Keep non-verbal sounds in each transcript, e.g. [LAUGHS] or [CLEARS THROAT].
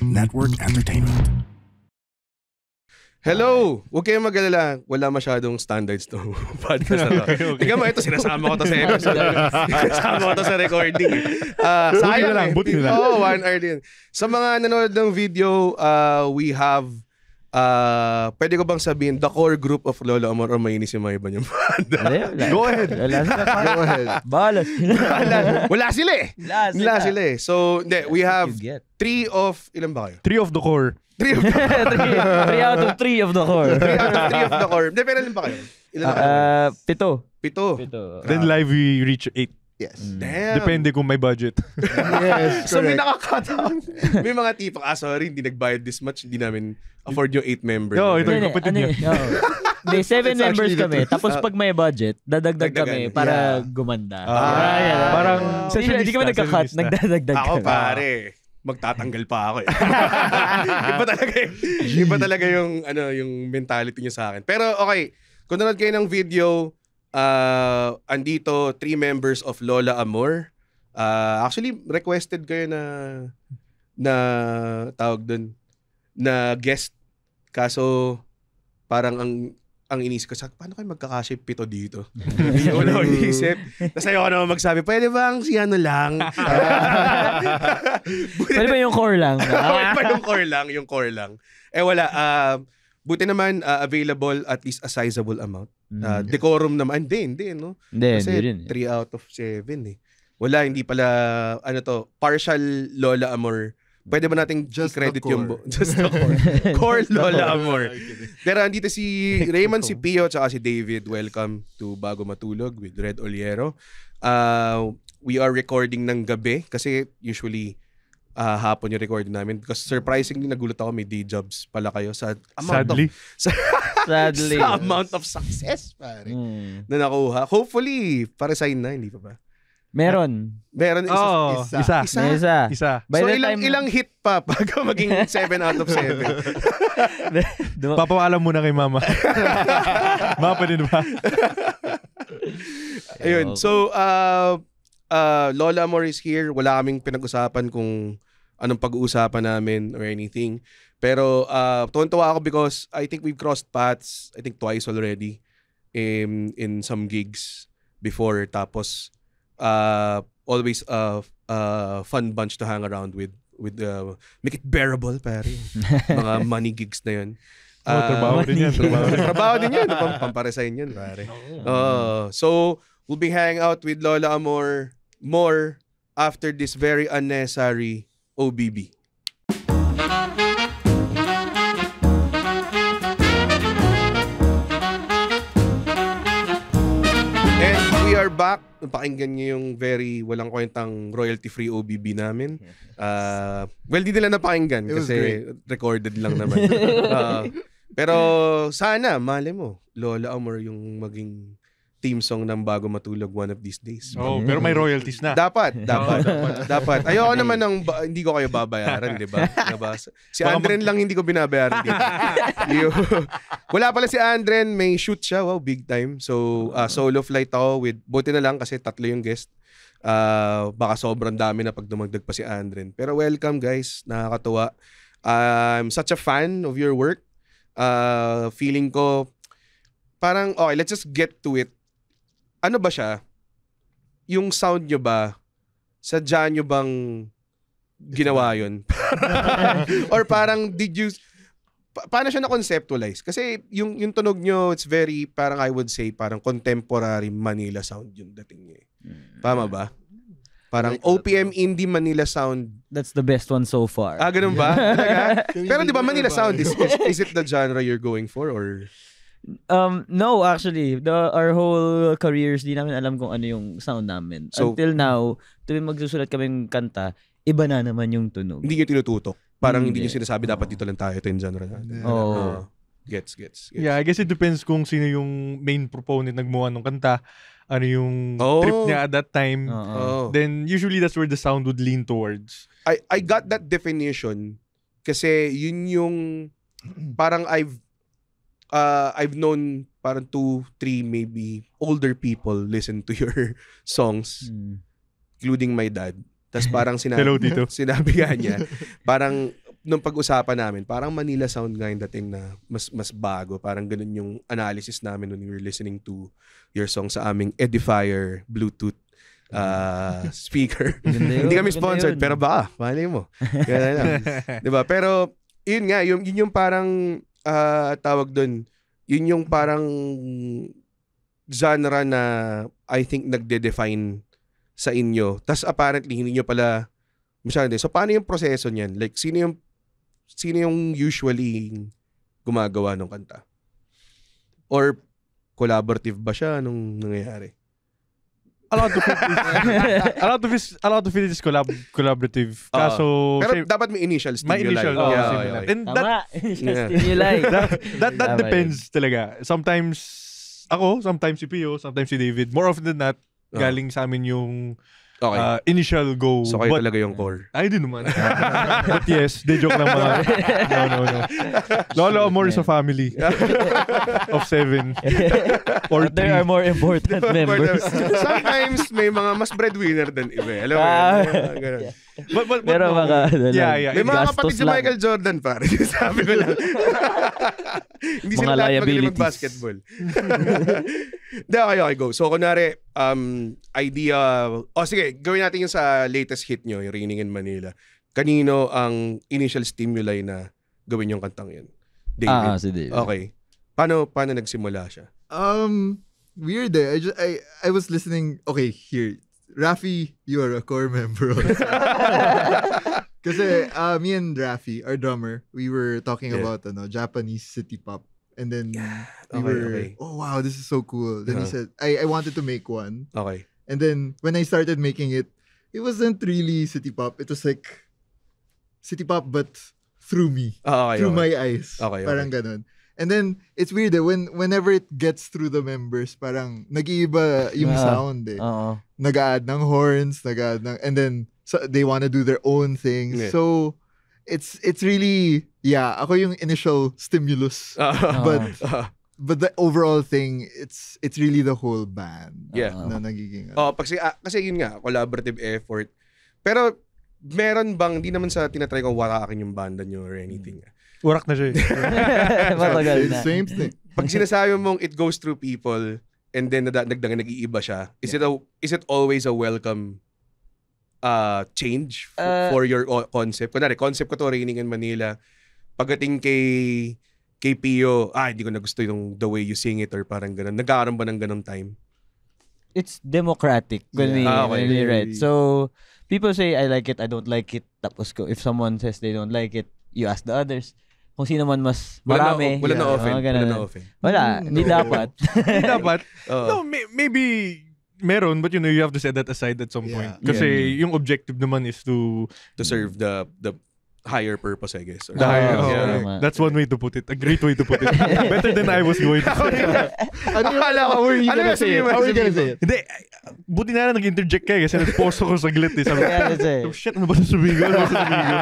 Network Entertainment. Hello! Huwag kayong magalala. Wala masyadong standards to [LAUGHS] podcast na to. okay, okay. mo, ito sinasama ko to sa [LAUGHS] episode. sinasama ko to sa recording. Uh, buti na lang, eh. buti na lang. Oo, oh, one hour din. Sa mga nanonood ng video, uh, we have Uh, pwede ko bang sabihin the core group of Lolo Amor or mainis yung mga iba niyong [LAUGHS] banda? [LAUGHS] Go ahead. [LAUGHS] Go ahead. Balas. Wala, wala sila eh. Wala sila. Wala sila eh. So, hindi, we have three of, ilan ba kayo? Three of the core. Three of the core. three, three out of three of the core. three out of three of the core. Hindi, pero ilan ba kayo? Ilan ba uh, kayo? Uh, pito. Pito. Pito. Uh. Then live we reach eight. Yes. Mm. Damn. Depende kung may budget. [LAUGHS] yes, correct. So may nakakataon. [LAUGHS] may mga tipong, ah sorry, hindi nagbayad this much, hindi namin afford yung 8 members. Oo, ito yung ano eh, kapatid ano niya. May eh, [LAUGHS] seven It's members kami. Tapos pag may budget, dadagdag Dagdagan. kami para yeah. gumanda. Ah, ah, yeah. Parang, oh. Hindi, hindi kami ah, nagka-cut, ah. nagdadagdag Ako kami. pare, magtatanggal pa ako eh. iba talaga eh. Iba talaga yung, ano, yung mentality niyo sa akin. Pero okay, kung nanood kayo ng video, uh, andito three members of Lola Amor. Uh, actually, requested kayo na na tawag dun na guest. Kaso parang ang ang inis ko, sa paano kayo magkakaship pito dito? Hindi ko na inisip. Tapos ayoko naman magsabi, pwede bang si ano lang? [LAUGHS] pwede ba yung core lang? [LAUGHS] pwede ba yung core lang? Yung core lang. Eh wala, um, uh, Buti naman uh, available at least a sizable amount. Mm. Uh, Decorum naman, hindi, hindi, no? Hindi, Kasi 3 out of 7 eh. Wala, hindi pala, ano to, partial Lola Amor. Pwede ba nating just credit yung... Bo- [LAUGHS] [LAUGHS] just the core. core Lola Amor. [LAUGHS] Pero andito si Raymond, si Pio, tsaka si David. Welcome to Bago Matulog with Red Oliero. Uh, we are recording ng gabi kasi usually uh, hapon yung recording namin because surprisingly nagulat ako may day jobs pala kayo sa amount Sadly. of [LAUGHS] sa, Sadly. sa amount of success pare mm. na nakuha. Hopefully, para sa na, hindi pa ba? Meron. Meron isa, oh, isa. Isa. Isa. isa. By so ilang, time... ilang hit pa pag [LAUGHS] maging 7 out of 7. [LAUGHS] Papawalan muna kay mama. mama pa din ba? Ayun. So, uh, uh, Lola is here. Wala kaming pinag-usapan kung anong pag-uusapan namin or anything. Pero uh, tuwan-tuwa ako because I think we've crossed paths, I think twice already in, um, in some gigs before. Tapos, uh, always a uh, fun bunch to hang around with. with uh, Make it bearable, pare. [LAUGHS] Mga money gigs na yun. Uh, trabaho rin yan. Trabaho rin, [LAUGHS] trabaho din yan. Pam pamparesign yan, pare. Uh, so, we'll be hanging out with Lola Amor more after this very unnecessary OBB. And we are back. Napakinggan niyo yung very walang kwentang royalty-free OBB namin. Uh, [LAUGHS] well, di nila napakinggan It was kasi recorded lang naman. uh, [LAUGHS] pero sana, mali mo, Lola Amor yung maging theme song ng Bago Matulog one of these days. Oh, pero may royalties na. Dapat, [LAUGHS] dapat, dapat. dapat. [LAUGHS] Ayoko naman ng ba- hindi ko kayo babayaran, 'di ba? [LAUGHS] Diba? Si Baka Andren lang hindi ko binabayaran dito. Wala pala si Andren, may shoot siya, wow, big time. So, uh, solo flight ako with buti na lang kasi tatlo yung guest. Uh, baka sobrang dami na pag dumagdag pa si Andren. Pero welcome guys, nakakatuwa. Uh, I'm such a fan of your work. Uh, feeling ko parang okay, let's just get to it ano ba siya? Yung sound nyo ba, sadya nyo bang ginawa yun? [LAUGHS] [LAUGHS] Or parang did you, pa- paano siya na-conceptualize? Kasi yung, yung tunog nyo, it's very, parang I would say, parang contemporary Manila sound yung dating niya. Eh. Mm. Tama ba? Parang uh, OPM Indie Manila Sound. That's the best one so far. Ah, ganun ba? [LAUGHS] Pero di ba Manila Sound, is, is, is it the genre you're going for or? Um, no, actually, the our whole careers, di namin alam kung ano yung sound namin. So, Until now, tuwing magsusulat kaming kanta, iba na naman yung tunog. Hindi kayo tinututok. Parang hindi, hindi nyo sinasabi, dapat dito lang tayo, ito yung genre natin. Oh. Uh, gets, gets, gets. Yeah, I guess it depends kung sino yung main proponent nagmuha ng kanta, ano yung oh. trip niya at that time. oh Then usually that's where the sound would lean towards. I I got that definition kasi yun yung parang I've uh, I've known parang two, three maybe older people listen to [LAUGHS] your songs, mm. including my dad. Tapos [LAUGHS] parang sinabi, Hello, dito. [LAUGHS] sinabi nga niya, parang nung pag-usapan namin, parang Manila sound nga yung dating na mas, mas bago. Parang ganun yung analysis namin when we were listening to your song sa aming Edifier Bluetooth uh, speaker. Hindi kami sponsored, pero ba, malay mo. Ganun lang. diba? Pero, yun nga, yung, yun yung parang uh, tawag doon, yun yung parang genre na I think nagde-define sa inyo. Tapos apparently, hindi nyo pala masyado. So, paano yung proseso niyan? Like, sino yung, sino yung usually gumagawa ng kanta? Or collaborative ba siya nung nangyayari? a lot of it is, [LAUGHS] a lot of it is, a lot of it is collab, collaborative. Ah. Kaso, Pero syem- dapat may initial may stimuli. initial. Oo, yeah, same And that, Tama. Yeah. Stimuli. [LAUGHS] that, that, that depends talaga. Sometimes, ako, sometimes si Pio, sometimes si David. More often than not, ah. galing sa amin yung Okay. Uh, initial go. So kayo but, talaga yung core. Ay, din naman. [LAUGHS] but yes, they joke lang mga. No, no, no. Lolo Amor is a family [LAUGHS] of seven. [LAUGHS] Or But there are more important members. Sometimes may mga mas breadwinner than iba. Eh. Alam mo, uh, ganun. Yeah but, but, but, Pero no. Oh. ano yeah, yeah. May mga kapatid si Michael Jordan, pare. [LAUGHS] Sabi ko lang. [LAUGHS] Hindi sila lahat magaling mag-basketball. [LAUGHS] Hindi, okay, okay, go. So, kunwari, um, idea, o oh, sige, gawin natin yung sa latest hit nyo, yung Raining in Manila. Kanino ang initial stimuli na gawin yung kantang yun? David. Ah, si David. Okay. Paano, paano nagsimula siya? Um, weird eh. I, just, I, I was listening, okay, here, Rafi, you are a core member. Because [LAUGHS] uh, me and Rafi, our drummer, we were talking yeah. about ano, Japanese city pop. And then yeah. we okay, were, okay. oh wow, this is so cool. Then uh-huh. he said, I, I wanted to make one. Okay. And then when I started making it, it wasn't really city pop. It was like city pop, but through me, oh, okay, through my eyes. Okay, parang ganun. And then it's weird that eh, when whenever it gets through the members, parang nag-iiba yung sound eh. uh nag-add ng horns, nag-add ng and then so they want to do their own things. Yeah. So it's it's really yeah, ako yung initial stimulus. [LAUGHS] uh But uh but the overall thing, it's it's really the whole band yeah. na nagiging. Uh, oh, kasi uh, kasi yun nga, collaborative effort. Pero meron bang hindi naman sa tinatry ko waraakin yung banda nyo or anything? Urak na siya. Eh. [LAUGHS] Matagal na. Same thing. Pag sinasabi mong it goes through people, and then nadagdagan nag-iiba siya. Is yeah. it a, is it always a welcome uh, change for, uh, for your uh, concept? Kunwari, concept ko to, Raining in Manila. Pagdating kay kay Pio, ah, hindi ko na gusto yung the way you sing it or parang ganun. Nagkaaram ba ng ganun time? It's democratic when yeah. we, ah, okay. when we read. So, people say, I like it, I don't like it. Tapos ko, if someone says they don't like it, you ask the others kung sino man mas marami. Wala na, wala na offend. Wala na offend. Wala, hmm, [LAUGHS] hindi dapat. Hindi [LAUGHS] dapat. No, maybe meron but you know you have to set that aside at some yeah. point kasi yeah. yung objective naman is to to serve the the higher purpose, I guess. The oh, yeah. Tama. That's one way to put it. A great way to put it. [LAUGHS] Better than I was going to say. ano yung, Akala ko, how ano are you gonna say it? How are you gonna say it? Hindi, buti na lang nag-interject ka eh, kasi nagpost ko saglit eh. Sabi, oh, shit, ano ba na sumigaw? Ano ba sumigaw?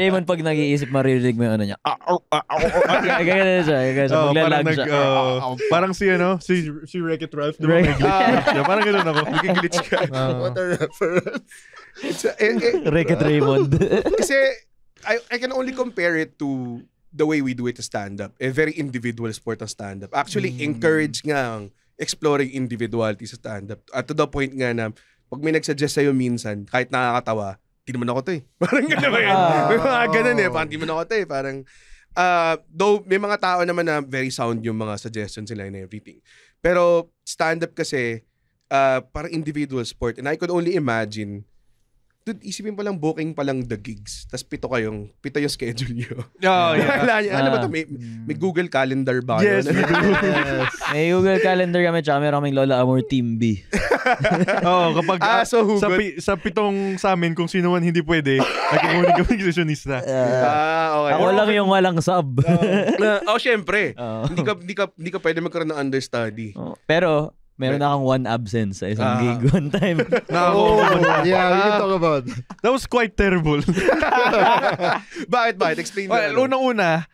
Raymond, pag nag-iisip, maririnig mo yung ano niya. Gagana ah, ah, na siya. Oh, parang, nag, siya. Uh, parang si, ano, si, si Wreck-It Ralph, di ba? glitch Parang ganun ako. Nag-glitch ka. What a reference. Wreck-It eh, eh, Raymond. [LAUGHS] Kasi, I, I can only compare it to the way we do it to stand-up. A very individual sport ang stand-up. Actually, mm. encourage nga ang exploring individuality sa stand-up. At to the point nga na, pag may nagsuggest sa'yo minsan, kahit nakakatawa, di naman ako to eh. [LAUGHS] Parang gano'n ba eh. ah. yan? May mga ganun eh. Parang di naman ako to eh. Parang, uh, though may mga tao naman na very sound yung mga suggestions nila and everything. Pero stand-up kasi, uh, parang individual sport. And I could only imagine dude, isipin pa lang booking pa lang the gigs. Tapos pito kayong, pito yung schedule nyo. [LAUGHS] Oh, [LAUGHS] yeah. Wala, ano ba to? May, mm. may Google Calendar ba? Yes, ano? [LAUGHS] yes. May Google Calendar kami, tsaka meron kaming Lola Amor Team B. oh, kapag ah, ah so sa, hugot. pi, sa pitong sa amin, kung sino man hindi pwede, nagkikunin kami ng sessionista. Ah, okay. Ako lang yung walang sub. Oo, oh. oh, syempre. Oh. Hindi, ka, hindi, ka, hindi ka pwede magkaroon ng understudy. Oh. Pero, Meron akong one absence sa isang Ah. gig one [LAUGHS] time. Nako. Oh, yeah, we can talk about. [LAUGHS] That was quite terrible. [LAUGHS] bakit, bakit? Explain na. Well, ano? unang-una,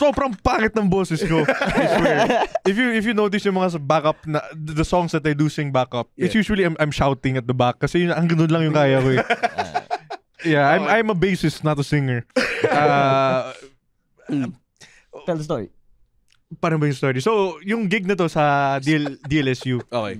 sobrang pangit ng boses ko. I swear. If you if you notice yung mga sa backup na the songs that I do sing backup, it's usually I'm, I'm shouting at the back kasi yun, ang ganun lang yung kaya ko. Eh. yeah, I'm I'm a bassist, not a singer. Uh, Tell the story. Paano ba yung story? So, yung gig na to sa DL- DLSU. Okay.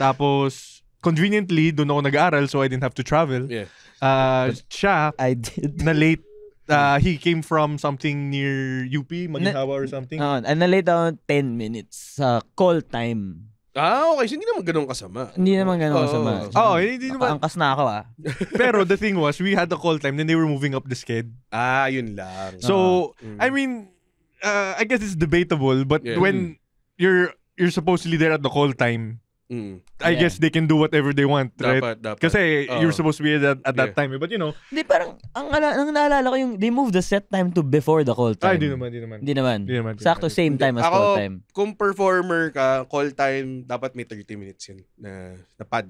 Tapos, conveniently, doon ako nag-aaral so I didn't have to travel. Yeah. Uh, siya, I did. na late, uh, he came from something near UP, Maginhawa or something. Oo, ah, uh, na-late ako 10 minutes sa call time. Ah, okay. So, hindi naman ganun kasama. Hindi naman ganun Oo. kasama. Oo, oh, hindi naman. Angkas na ako ah. [LAUGHS] Pero the thing was, we had a call time then they were moving up the sked. Ah, yun lang. So, mm. I mean, uh, I guess it's debatable, but yeah. when mm. you're you're supposedly there at the call time, Mm. I yeah. guess they can do whatever they want, right? Dapat, Kasi uh, you're supposed to be at, at that time, eh, but you know. Hindi, parang, ang, ala, ang naalala ko yung, they moved the set time to before the call time. Ay, di naman, di naman. Di naman. Di naman. Sakto, same time as ako, call time. kung performer ka, call time, dapat may 30 minutes yun na, na pad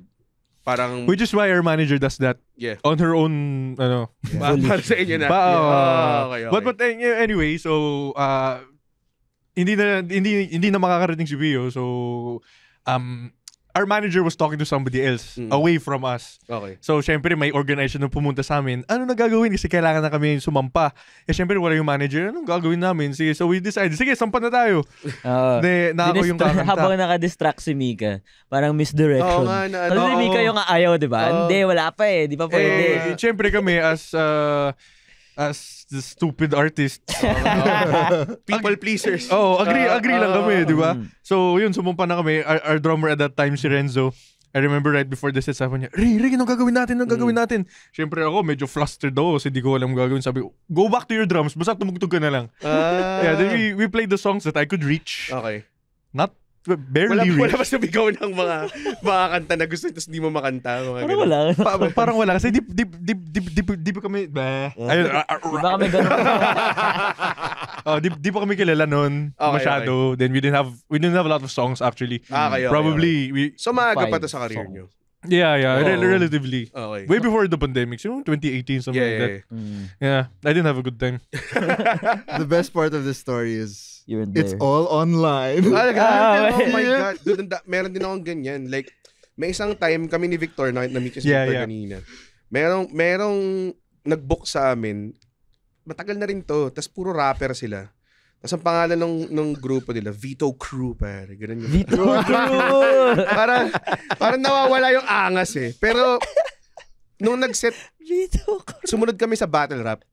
parang Which is why our manager does that yeah. on her own ano. Yeah. [LAUGHS] Para sa inyo na. Ba, uh, okay, okay. But but eh, anyway, so uh, hindi na hindi hindi na makakarating si Vio So um our manager was talking to somebody else mm. away from us. Okay. So, syempre, may organization na pumunta sa amin. Ano na gagawin? Kasi kailangan na kami sumampa. Eh, syempre, wala yung manager. Anong gagawin namin? Sige, so we decided, sige, sampan na tayo. Uh, [LAUGHS] De, na ako yung kakanta. Habang nakadistract si Mika, parang misdirection. Oo oh, nga. Na, Kasi no, si Mika yung ayaw, di ba? Uh, Hindi, wala pa eh. Di pa pwede. Eh, syempre kami as... Uh, as the stupid artists. [LAUGHS] Oh, People pleasers. Oh, agree uh, agree lang kami, uh, 'di ba? Mm. So, yun sumumpa na kami. Our, our drummer at that time si Renzo. I remember right before the set, sabi niya, Ray, Ray, anong gagawin natin? Anong gagawin mm. natin? Siyempre ako, medyo flustered daw kasi di ko alam gagawin. Sabi go back to your drums. Basta tumugtog ka na lang. Ah. yeah, then we, we played the songs that I could reach. Okay. Not barely wala, rich. Wala ba sumigaw ng mga mga kanta na gusto tapos hindi mo makanta? Mga parang ganun. wala. pa, parang wala kasi di, di, di, di, di, di, pa kami... Bah, ayun, ah, ah, di ba kami ganun? [LAUGHS] oh, di, di pa kami kilala noon okay, masyado. Okay. Then we didn't have we didn't have a lot of songs actually. Ah, okay, okay, Probably okay. we So maaga pa to sa career niyo. Yeah, yeah, oh. Re- relatively. Okay. Way before the pandemic, you know, 2018 something yeah, like that. Yeah. Mm. yeah, I didn't have a good time. [LAUGHS] the best part of this story is You're in there. It's all online. Ah, [LAUGHS] ah, [LAUGHS] oh my God. Dude, da, meron din akong ganyan. Like, may isang time kami ni Victor na na-meet siya si Victor kanina. Merong, merong nag-book sa amin. Matagal na rin to. Tapos puro rapper sila. Tapos ang pangalan ng, ng grupo nila, Vito Crew, pare. Ganun yun. Vito [LAUGHS] Crew! parang, parang nawawala yung angas eh. Pero, nung nag-set, Vito Crew. sumunod kami sa battle rap.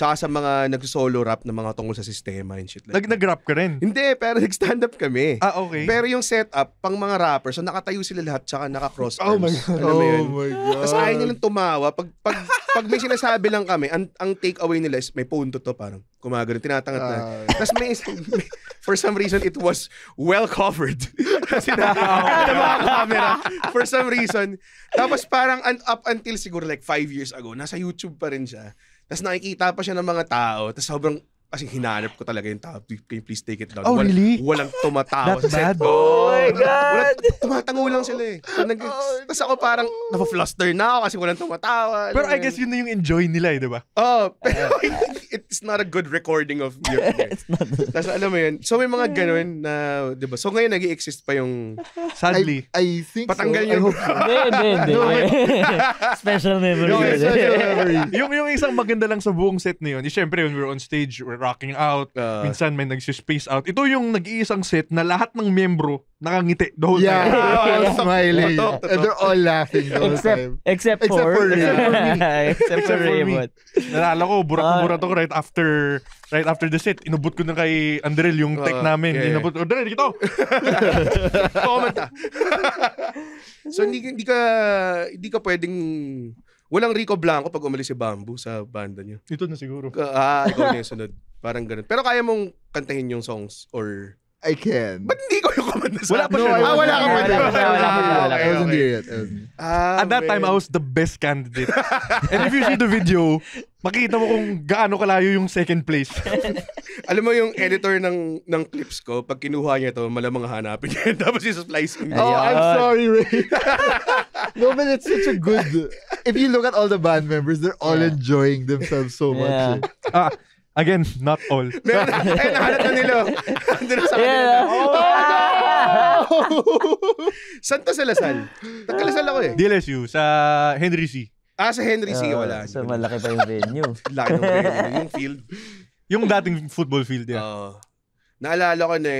Tsaka sa mga nag-solo rap ng mga tungkol sa sistema and shit. Like, Nag, nag-rap ka rin? Hindi, pero [LAUGHS] nag-stand up kami. Ah, okay. Pero yung setup, pang mga rappers, so nakatayo sila lahat tsaka naka-cross Oh my God. Alam mo yun? Oh my God. Tapos ayaw nilang tumawa. Pag, pag, pag may sinasabi lang kami, ang, ang take away nila is may punto to parang kumagano, tinatangat na. Ah. Tapos may, [LAUGHS] for some reason, it was well covered. [LAUGHS] Kasi mga camera. For some reason. Tapos parang un- up until siguro like five years ago, nasa YouTube pa rin siya. Tapos nakikita pa siya ng mga tao. Tapos sobrang As in, hinanap ko talaga yung top. Can you please take it down? Oh, Wal, really? Walang tumatawa. That bad? Oh, oh my God! Walang, tumatango lang sila eh. So, [LAUGHS] nag, oh, tapos ako parang napafluster na ako kasi walang tumatawa. Pero I guess yun na yung enjoy nila eh, di ba? Oh, [LAUGHS] pero [LAUGHS] it's not a good recording of you. it's not. Tapos alam mo yun. So may mga ganun na, di ba? So ngayon nag exist pa yung... Sadly. I, I think Patanggal so. yung... Hindi, hindi, hindi. Special memory. Yung, yung, yung isang maganda lang sa buong set na yun, syempre when were on stage, we're rocking out. Uh, Minsan may nagsispace out. Ito yung nag-iisang set na lahat ng miyembro nakangiti the whole yeah, time. [LAUGHS] Yeah, smiling. And they're all laughing the whole except, time. Except for, except for, [LAUGHS] [LAUGHS] except for me. except for Raymond. Nalala ko, burak ko burak ako ah. right after right after the set. Inubot ko na kay Andrel yung tech ah, namin. Okay. Inubot ko, Andrel, dito! Comment so, hindi, hindi ka hindi ka pwedeng Walang Rico Blanco pag umalis si Bamboo sa banda niya. Ito na siguro. Ah, ikaw na yung sunod. Parang ganun. Pero kaya mong kantahin yung songs or I can. But hindi ko yung komanda sa Wala pa siya. Ah, wala ka pa. Wala, wala, wala, wala. I wasn't there At that time, I was the best candidate. [LAUGHS] And if you see the video, makikita mo kung gaano kalayo yung second place. [LAUGHS] Alam mo yung editor ng ng clips ko, pag kinuha niya to, malamang hanapin niya. [LAUGHS] Tapos yung splicing. Oh, I'm sorry, Ray. no, but it's such a good... If you look at all the band members, they're all yeah. enjoying themselves so yeah. much. Eh. Ah, Again, not all. [LAUGHS] Meron, ay, nahanap na nilo. [LAUGHS] Doon sa kanila. Yeah. Oh, oh no! Saan [LAUGHS] to sa Lasal? Taga-Lasal ako eh. DLSU, sa Henry C. Ah, sa Henry C, uh, wala. Sa so malaki pa yung venue. Laki ng venue, yung field. Yung dating football field, yeah. Uh, naalala ko na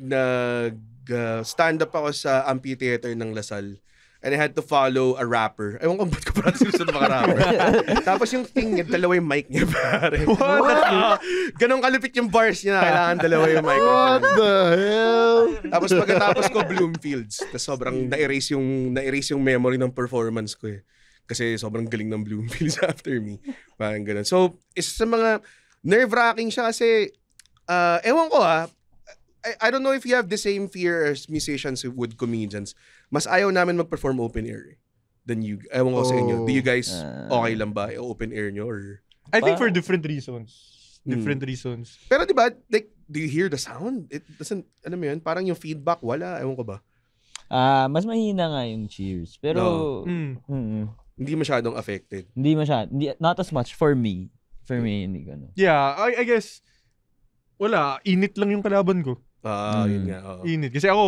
nag uh, stand up ako sa amphitheater ng Lasal and I had to follow a rapper. Ewan ko ba't ko parang sinusunod mga rapper. [LAUGHS] Tapos yung thing niya, dalawa yung mic niya, pare. What? What? [LAUGHS] Uh, ganun kalupit yung bars niya, kailangan dalawa yung mic. What the hell? Tapos pagkatapos ko, Bloomfields. Tapos sobrang na-erase yung, na-erase yung memory ng performance ko eh. Kasi sobrang galing ng Bloomfields [LAUGHS] after me. Parang ganun. So, isa sa mga nerve-wracking siya kasi, uh, ewan ko ah, I, I don't know if you have the same fear as musicians with comedians. Mas ayaw namin mag-perform open air eh, Then you. Ewan ko oh, sa inyo. Do you guys oh. okay lang ba eh, open air nyo? Or? I think for different reasons. Hmm. Different hmm. reasons. Pero di ba, like, do you hear the sound? It doesn't, ano mo yun, parang yung feedback, wala. Ewan ko ba? Ah, uh, mas mahina nga yung cheers. Pero, no. mm. Mm-mm. hindi masyadong affected. Hindi masyadong, not as much for me. For me, hindi ko. Yeah, I, I guess, wala, init lang yung kalaban ko. Ah, yun mm. nga. oo. Init. Kasi ako,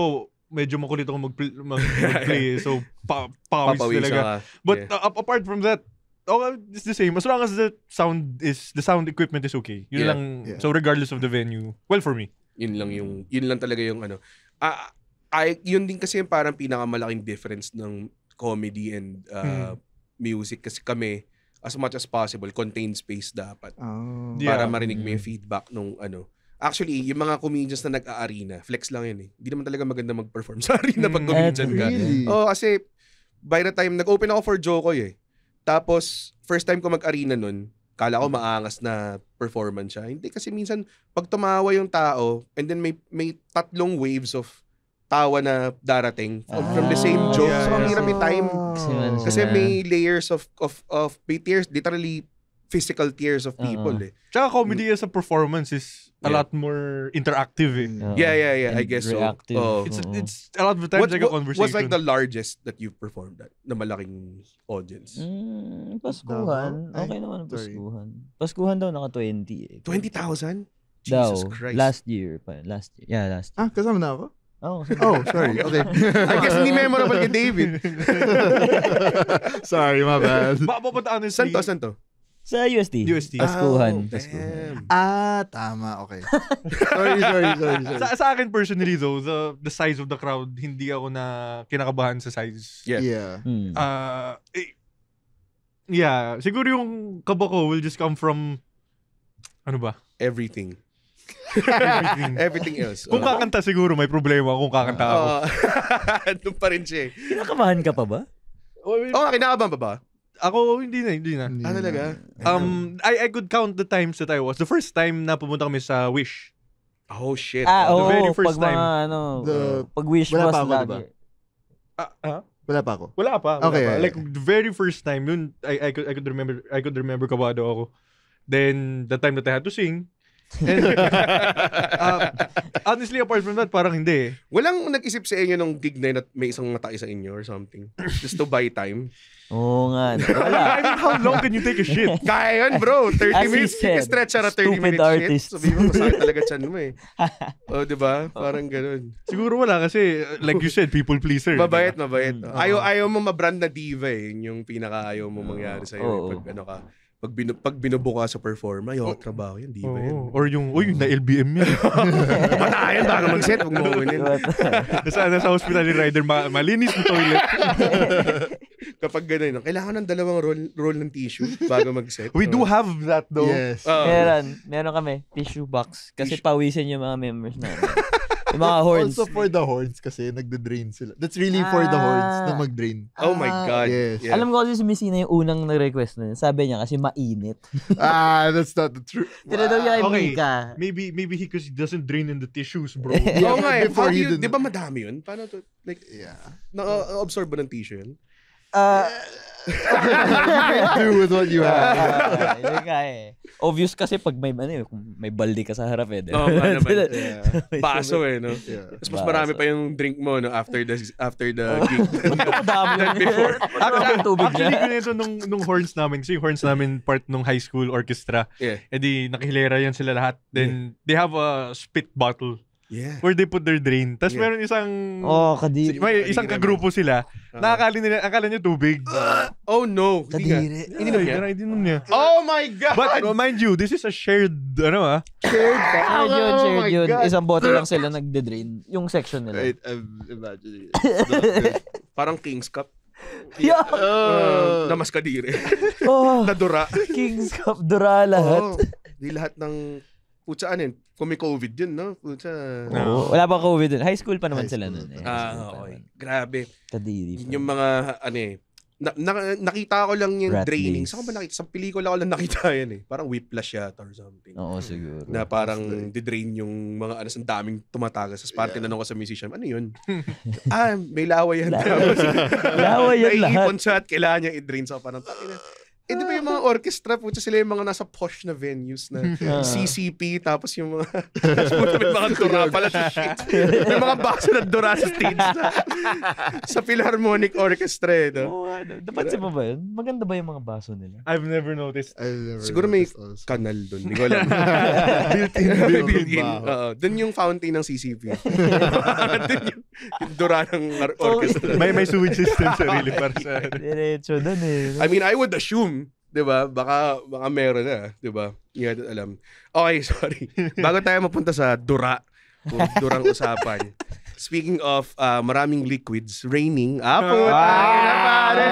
medyo makulit ako mag-pl- mag- [LAUGHS] mag-play. Eh. so, pa- pawis, Papawis talaga. ka. But Yeah. uh, apart from that, okay, it's the same. As long as the sound is, the sound equipment is okay. Yun Yeah. lang. Yeah. So, regardless of the venue. Well, for me. yun lang yung yun lang talaga yung ano ah ay yun din kasi yung parang pinakamalaking difference ng comedy and ah, music kasi kami as much as possible contained space dapat Oh. Yeah. para marinig mo yung mm. feedback nung ano Actually, yung mga comedians na nag-a-arena, flex lang yun eh. Hindi naman talaga maganda mag-perform [LAUGHS] sa arena pag mm, comedian ka. Really? oh, kasi by the time, nag-open ako for Jokoy eh. Tapos, first time ko mag-arena noon, kala ko maangas na performance siya. Hindi kasi minsan, pag tumawa yung tao, and then may, may tatlong waves of tawa na darating from, ah, from the same ah, joke. Yeah, so, ang hirap yeah. time. Kasi may layers of, of, of, may tears, literally physical tears of people uh-huh. eh. Tsaka comedy as a performance is a lot more interactive eh. Uh-huh. Yeah, yeah, yeah. I guess Reactive. so. Uh, it's, it's a lot of times what, like a conversation. What's like the largest that you've performed at na malaking audience? Mm, Paskuhan. Okay naman ang Paskuhan. Paskuhan daw naka 20 eh. 20,000? Jesus daw, Christ. Last year pa. Last year. Yeah, last year. Ah, kasama na ako? [LAUGHS] Oh, sorry. oh, sorry. Okay. I guess hindi memorable kay David. [LAUGHS] [LAUGHS] sorry, my bad. Ba, pupunta ka Santo, Santo. Sa USD. USD. Paskuhan. Ah, Paskuhan. Ah, tama. Okay. [LAUGHS] sorry, sorry, sorry. sorry. Sa, sa akin personally though, the the size of the crowd, hindi ako na kinakabahan sa size. Yeah. Yeah. Hmm. Mm. Uh, eh, yeah. Siguro yung kaba ko will just come from, ano ba? Everything. Everything. [LAUGHS] Everything else. Kung oh. kakanta siguro, may problema kung kakanta uh, ako. Oh. [LAUGHS] Doon pa rin siya eh. Kinakabahan ka pa ba? Oh, kinakabahan pa ba? Ako, hindi na, hindi na. Hindi ah, talaga? Um, I, I could count the times that I was. The first time na pumunta kami sa Wish. Oh, shit. Ah, the oh, very first pag time. Mga, ano, the, pag Wish wala was pa ako, lagi. Diba? Ah, ah? Wala pa ako. Wala pa. Wala okay, pa. Yeah. Like, the very first time, yun, I, I, could, I could remember, I could remember kabado ako. Then, the time that I had to sing, And, uh, [LAUGHS] honestly, apart from that, parang hindi eh. Walang nag-isip sa inyo nung gig na yun at may isang mata sa inyo or something? Just to buy time? Oo nga. [LAUGHS] Wala. I mean, how long can you take a shit? Kaya [LAUGHS] yun, bro. 30 As minutes. Said, stretch out 30 minutes artist. shit. Sabi mo, masakit [LAUGHS] talaga chan mo eh. O, oh, di ba? Parang ganun. Siguro wala kasi, like you said, people pleaser. Mabait, diba? mabait. Mm. Ayaw, ayaw mo mabrand na diva eh. yung pinaka-ayaw mo mangyari sa'yo. Oh, oh. Pag ano ka pag, bin, pag binubuka sa performer, yung oh, trabaho yun, di ba oh, yun? Or yung, uy, na LBM yan. Matayan, [LAUGHS] baka mag-set, huwag mo yun. nasa, nasa hospital ni Ryder, ma- malinis yung toilet. [LAUGHS] Kapag ganun, kailangan ng dalawang roll, roll ng tissue bago mag-set. We or... do have that though. Yes. Uh, meron, meron kami, tissue box. Kasi tissue. pawisin yung mga members namin. [LAUGHS] Yung mga horns. Also for the horns kasi nagde-drain sila. That's really ah, for the horns na ah. mag-drain. Oh my ah. God. Yes. yes. Alam ko kasi si Messina yung unang nag-request na yun. Sabi niya kasi mainit. [LAUGHS] ah, that's not the truth. Tira daw niya okay. Mika. Maybe, maybe he because he doesn't drain in the tissues, bro. [LAUGHS] Oh my, before you, di ba madami yun? Paano to, like, yeah. na-absorb ba ng tissue yun? uh do with what you have. [LAUGHS] Yun nga eh. Obvious kasi pag may, ano, eh, kung may balde ka sa harap eh. Oh, ano Oo, paano ba? Paso eh, no? Yeah. Mas mas marami pa yung drink mo, no? After the, after the oh. gig. Madami [LAUGHS] before. Ano ang tubig Actually, niya? ganito nung, nung horns namin. Kasi yung horns namin part nung high school orchestra. Yeah. Eh di, nakahilera yan sila lahat. Then, they have a spit bottle. Yeah. Where they put their drain. Tapos yeah. meron isang... Oh, kadiri. May isang kagrupo sila. Uh-huh. Nakakali nila, akala niya tubig. Uh, [GASPS] oh no. Kadiri. Yeah. niya? Yeah. niya. Oh my God! But no, mind you, this is a shared, ano ah. Shared Oh, oh, yun, shared oh yun. God. Isang bote lang sila nagde-drain. Yung section nila. Right, I'm imagining it. [LAUGHS] Parang King's Cup. [LAUGHS] Yeah. Uh, uh namas kadiri. Oh, [LAUGHS] Nadura. King's Cup, dura lahat. Oh, di lahat ng putsaanin. Kung may COVID yun, no? Sa... Oo. Wala pa COVID dun. High school pa naman High sila school. nun. Eh. Ah, okay. Grabe. Kadiri pa. yung mga, ano eh, na, na- nakita ko lang yung Rat draining. Sa Saan ba nakita? Sa pelikula ko lang [LAUGHS] nakita yan eh. Parang whiplash yata or something. Oo, siguro. Na parang drain yung mga ano, ang daming tumatagas. Tapos parang tinanong ko sa musician, ano yun? [LAUGHS] ah, may laway yan. Laway. [LAUGHS] Laway yan lahat. Naiipon siya at kailangan niya i-drain. So parang, eh, di ba yung mga orchestra, puto sila yung mga nasa posh na venues na [LAUGHS] ah. CCP, tapos yung mga, [LAUGHS] puto may mga dura pala sa shit. may mga bakso na dura sa stage na, [LAUGHS] sa Philharmonic Orchestra. Eh, no? Oo, dapat mo ba yun? Maganda ba yung mga baso nila? I've never noticed. I've never Siguro may also. kanal dun. Hindi ko alam. built-in, built-in. built Uh, dun yung fountain ng CCP. dun yung, yung dura ng oh, orchestra. may, may sewage system sarili para sa... Diretso dun eh. I mean, I would assume 'di ba? Baka baka meron na, 'di ba? Hindi natin alam. Okay, [LAUGHS] sorry. Bago tayo mapunta sa dura, o durang usapan. Speaking of uh, maraming liquids, raining. Ah, po. Ah, ah. pare.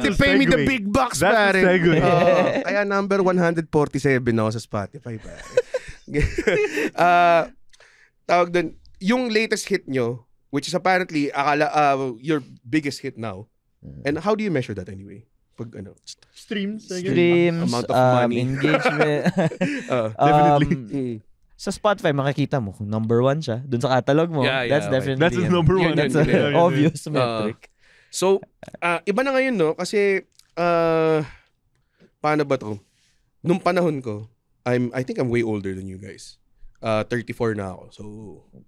That's pay me the big bucks, That's pare. That's segue. Oh, kaya number 147 ako sa Spotify, pare. uh, [LAUGHS] tawag doon, yung latest hit nyo, which is apparently akala, uh, your biggest hit now, and how do you measure that anyway? pag ano streams streams amount of um, money [LAUGHS] engagement uh, [LAUGHS] definitely um, sa Spotify makikita mo kung number one siya dun sa catalog mo yeah, yeah, that's definitely that's the ano. number one that's an obvious yeah. Uh, metric so uh, iba na ngayon no kasi uh, paano ba to nung panahon ko I'm I think I'm way older than you guys uh, ah, 34 na ako. So,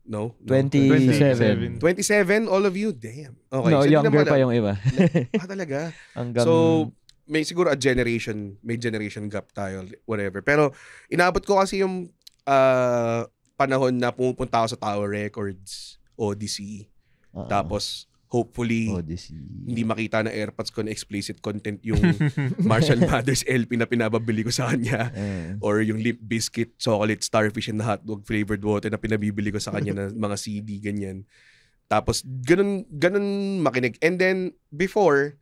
no? 27. 27. 27, all of you? Damn. Okay. No, so, younger pa yung iba. [LAUGHS] ah, talaga? Hanggang... So, may siguro a generation, may generation gap tayo, whatever. Pero, inabot ko kasi yung uh, panahon na pumupunta ako sa Tower Records, Odyssey. Uh-huh. Tapos, hopefully Odyssey. Oh, hindi makita na AirPods ko na explicit content yung [LAUGHS] Marshall Mathers LP na pinababili ko sa kanya eh. or yung Lip Biscuit Chocolate Starfish and Hotdog Flavored Water na pinabibili ko sa kanya na mga CD ganyan. Tapos ganun ganun makinig. And then before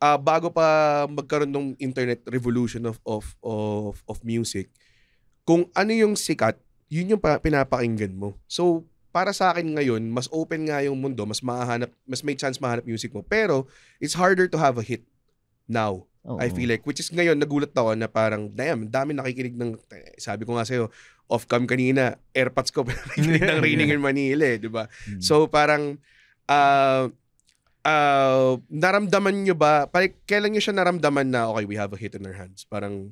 uh, bago pa magkaroon ng internet revolution of of of of music, kung ano yung sikat, yun yung pinapakinggan mo. So para sa akin ngayon, mas open nga yung mundo, mas mahanap, mas may chance mahanap music mo. Pero, it's harder to have a hit now. Oo. I feel like, which is ngayon, nagulat ako na parang, damn, dami nakikinig ng, eh, sabi ko nga sa'yo, off-cam kanina, airpods ko, [LAUGHS] nakikinig ng Raining [LAUGHS] in Manila, eh, di ba? Hmm. So, parang, uh, uh, naramdaman nyo ba, parang, kailan nyo siya naramdaman na, okay, we have a hit in our hands? Parang,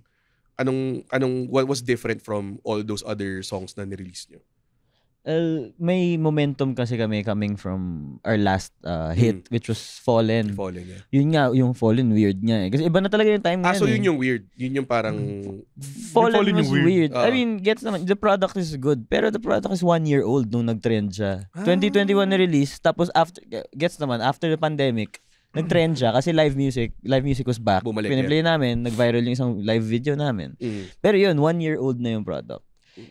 anong, anong, what was different from all those other songs na nirelease nyo? uh, may momentum kasi kami coming from our last uh, hit mm. which was Fallen. Fallen, yeah. Yun nga, yung Fallen weird niya eh. Kasi iba na talaga yung time ah, ngayon. Ah, so yun eh. yung weird. Yun yung parang... Mm. Fallen, Fallen was weird. weird. Uh, I ah. mean, gets naman. The product is good. Pero the product is one year old nung nag-trend siya. Ah. 2021 na release. Tapos after... Gets naman, after the pandemic, nag-trend siya kasi live music, live music was back. Bumalik Piniplay yeah. namin, nag-viral yung isang live video namin. Mm. Pero yun, one year old na yung product.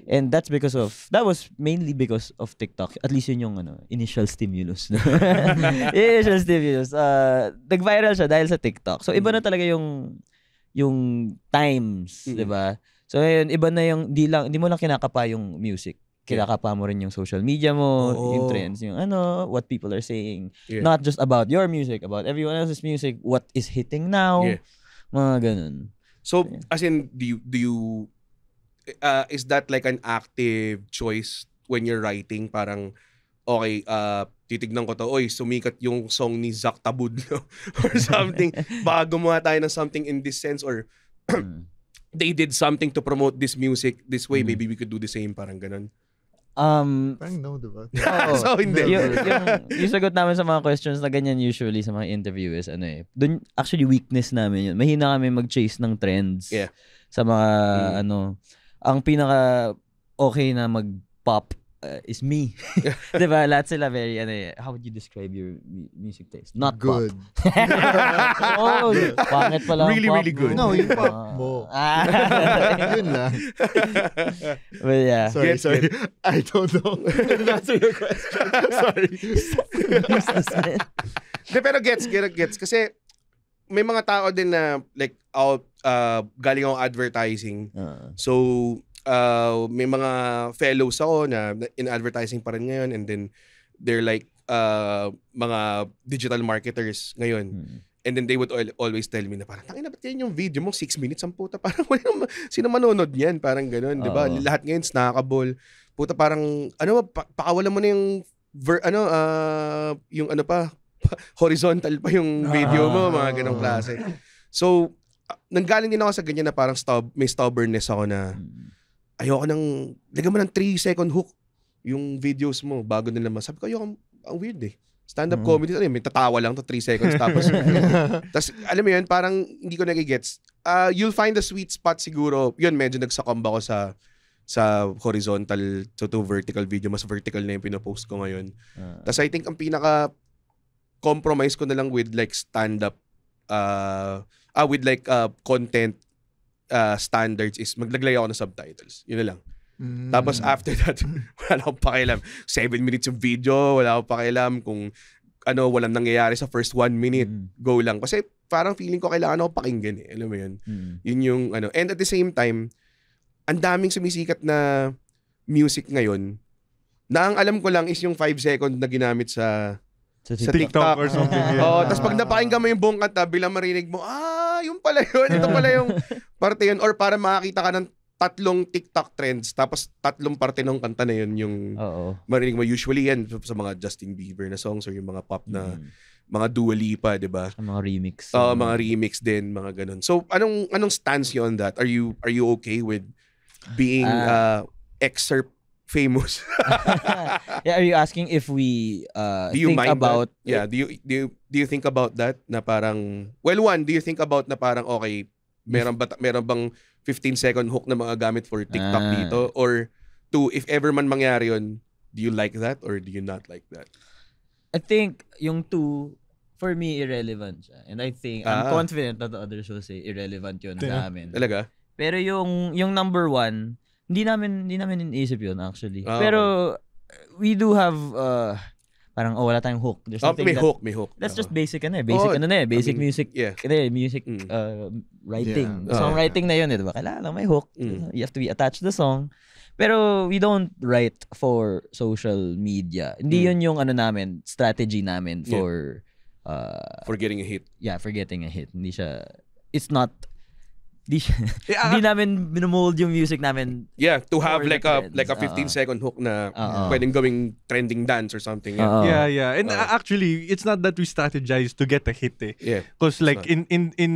And that's because of, that was mainly because of TikTok. At least yun yung ano, initial stimulus. [LAUGHS] initial stimulus. Uh, nag-viral siya dahil sa TikTok. So iba na mm. talaga yung, yung times, mm-hmm. di ba? So ngayon, iba na yung, di, lang, hindi mo lang kinakapa yung music kinakapa mo rin yung social media mo, oh. yung trends, yung ano, what people are saying. Yeah. Not just about your music, about everyone else's music, what is hitting now, yeah. mga ganun. So, yeah. as in, do you, do you uh, is that like an active choice when you're writing? Parang, okay, uh, titignan ko to, oy, sumikat yung song ni Zack Tabud [LAUGHS] or something. [LAUGHS] Baka gumawa tayo ng something in this sense or mm. [CLEARS THROAT] they did something to promote this music this way, mm. maybe we could do the same, parang ganun. Um, parang no, diba? [LAUGHS] Oo. so, hindi. yung, yung, yung sagot namin sa mga questions na ganyan usually sa mga interview is ano eh. Dun, actually, weakness namin yun. Mahina kami mag-chase ng trends. Yeah. Sa mga, mm. ano, ang pinaka okay na mag-pop uh, is me. [LAUGHS] [LAUGHS] 'Di ba? Lahat sila very ano, eh, how would you describe your music taste? Not good. Pop. [LAUGHS] oh, pangit pala. Really pop, really good. Bro. No, you pop ah. mo. Ah. Yun lang. But yeah. Sorry, Get sorry. It. I don't know. That's your question. sorry. Useless pero gets, gets, gets. Kasi may mga tao din na like out uh, galing ako advertising. uh So uh, may mga fellows ako na in advertising pa rin ngayon and then they're like uh, mga digital marketers ngayon. Hmm. And then they would always tell me na parang, tangin na, ba't yan yung video mo? Six minutes ang puta. [LAUGHS] Parang, wala, sino manonood niyan? Parang ganun, uh di ba? Lahat ngayon, snackable. Puta, parang, ano, pa- pakawalan mo na yung, ver, ano, uh, yung ano pa, horizontal pa yung video mo, ah. mga ganong klase. So, ah, nanggaling din ako sa ganyan na parang stub, may stubbornness ako na mm. ayoko nang, lagyan mo ng 3 second hook yung videos mo bago nila masabi ko, ayoko, ang weird eh. Stand-up mm. comedy, ano may tatawa lang to 3 seconds tapos, [LAUGHS] tapos alam mo yun, parang hindi ko nagigets. Uh, you'll find the sweet spot siguro, yun, medyo nagsakomba ko sa sa horizontal to, to vertical video. Mas vertical na yung pinopost ko ngayon. Uh, Tapos I think ang pinaka compromise ko na lang with like stand-up, uh, uh with like uh, content uh, standards is maglaglay ako ng subtitles. Yun na lang. Mm. Tapos after [LAUGHS] that, wala akong pakialam. Seven minutes yung video, wala akong pakialam kung ano, walang nangyayari sa first one minute. Mm. Go lang. Kasi parang feeling ko kailangan ako pakinggan eh. Alam mo yun? Mm. Yun yung ano. And at the same time, ang daming sumisikat na music ngayon na ang alam ko lang is yung 5 seconds na ginamit sa sa TikTok, TikTok or something. Ah. Yeah. Oh, tapos pag napakinggan mo yung buong kanta, bilang marinig mo, ah, yung pala yun, ito pala yung [LAUGHS] parte yun. Or para makakita ka ng tatlong TikTok trends, tapos tatlong parte ng kanta na yun yung Oo. marinig mo. Usually yan sa mga Justin Bieber na songs or yung mga pop na mm. mga Dua Lipa, di ba? mga remix. Oo, uh, mga remix din, mga ganun. So, anong anong stance you on that? Are you are you okay with being uh, uh excerpt famous. [LAUGHS] yeah, are you asking if we uh, do you think mind about that? yeah, do you do you do you think about that na parang well one, do you think about na parang okay, meron ba meron bang 15 second hook na mga gamit for TikTok ah. dito or two, if ever man mangyari yon, do you like that or do you not like that? I think yung two for me irrelevant siya. And I think ah. I'm confident that the others will eh, say irrelevant yon yeah. namin. Talaga? Pero yung yung number one, hindi namin hindi namin iniisip 'yun actually. Ah, Pero we do have uh, parang oh wala tayong hook. There's oh, may that, hook, may hook. That's uh-huh. just basic ano eh, basic oh, ano na eh, basic I mean, music. Yeah. Ano, music mm. uh, writing. Yeah. Songwriting ah. uh, na 'yun, eh, 'di ba? Kailangan may hook. Mm. You have to be attached to the song. Pero we don't write for social media. Hindi mm. 'yun yung ano namin, strategy namin for yeah. uh for getting a hit. Yeah, for getting a hit. Hindi siya it's not di, yeah, eh, di namin minumold yung music namin. Yeah, to have like a trends. like a 15 uh, second hook na uh, pwedeng gawing trending dance or something. Yeah, uh, yeah, yeah. And uh, actually, it's not that we strategize to get a hit eh. Yeah. Cause like in in in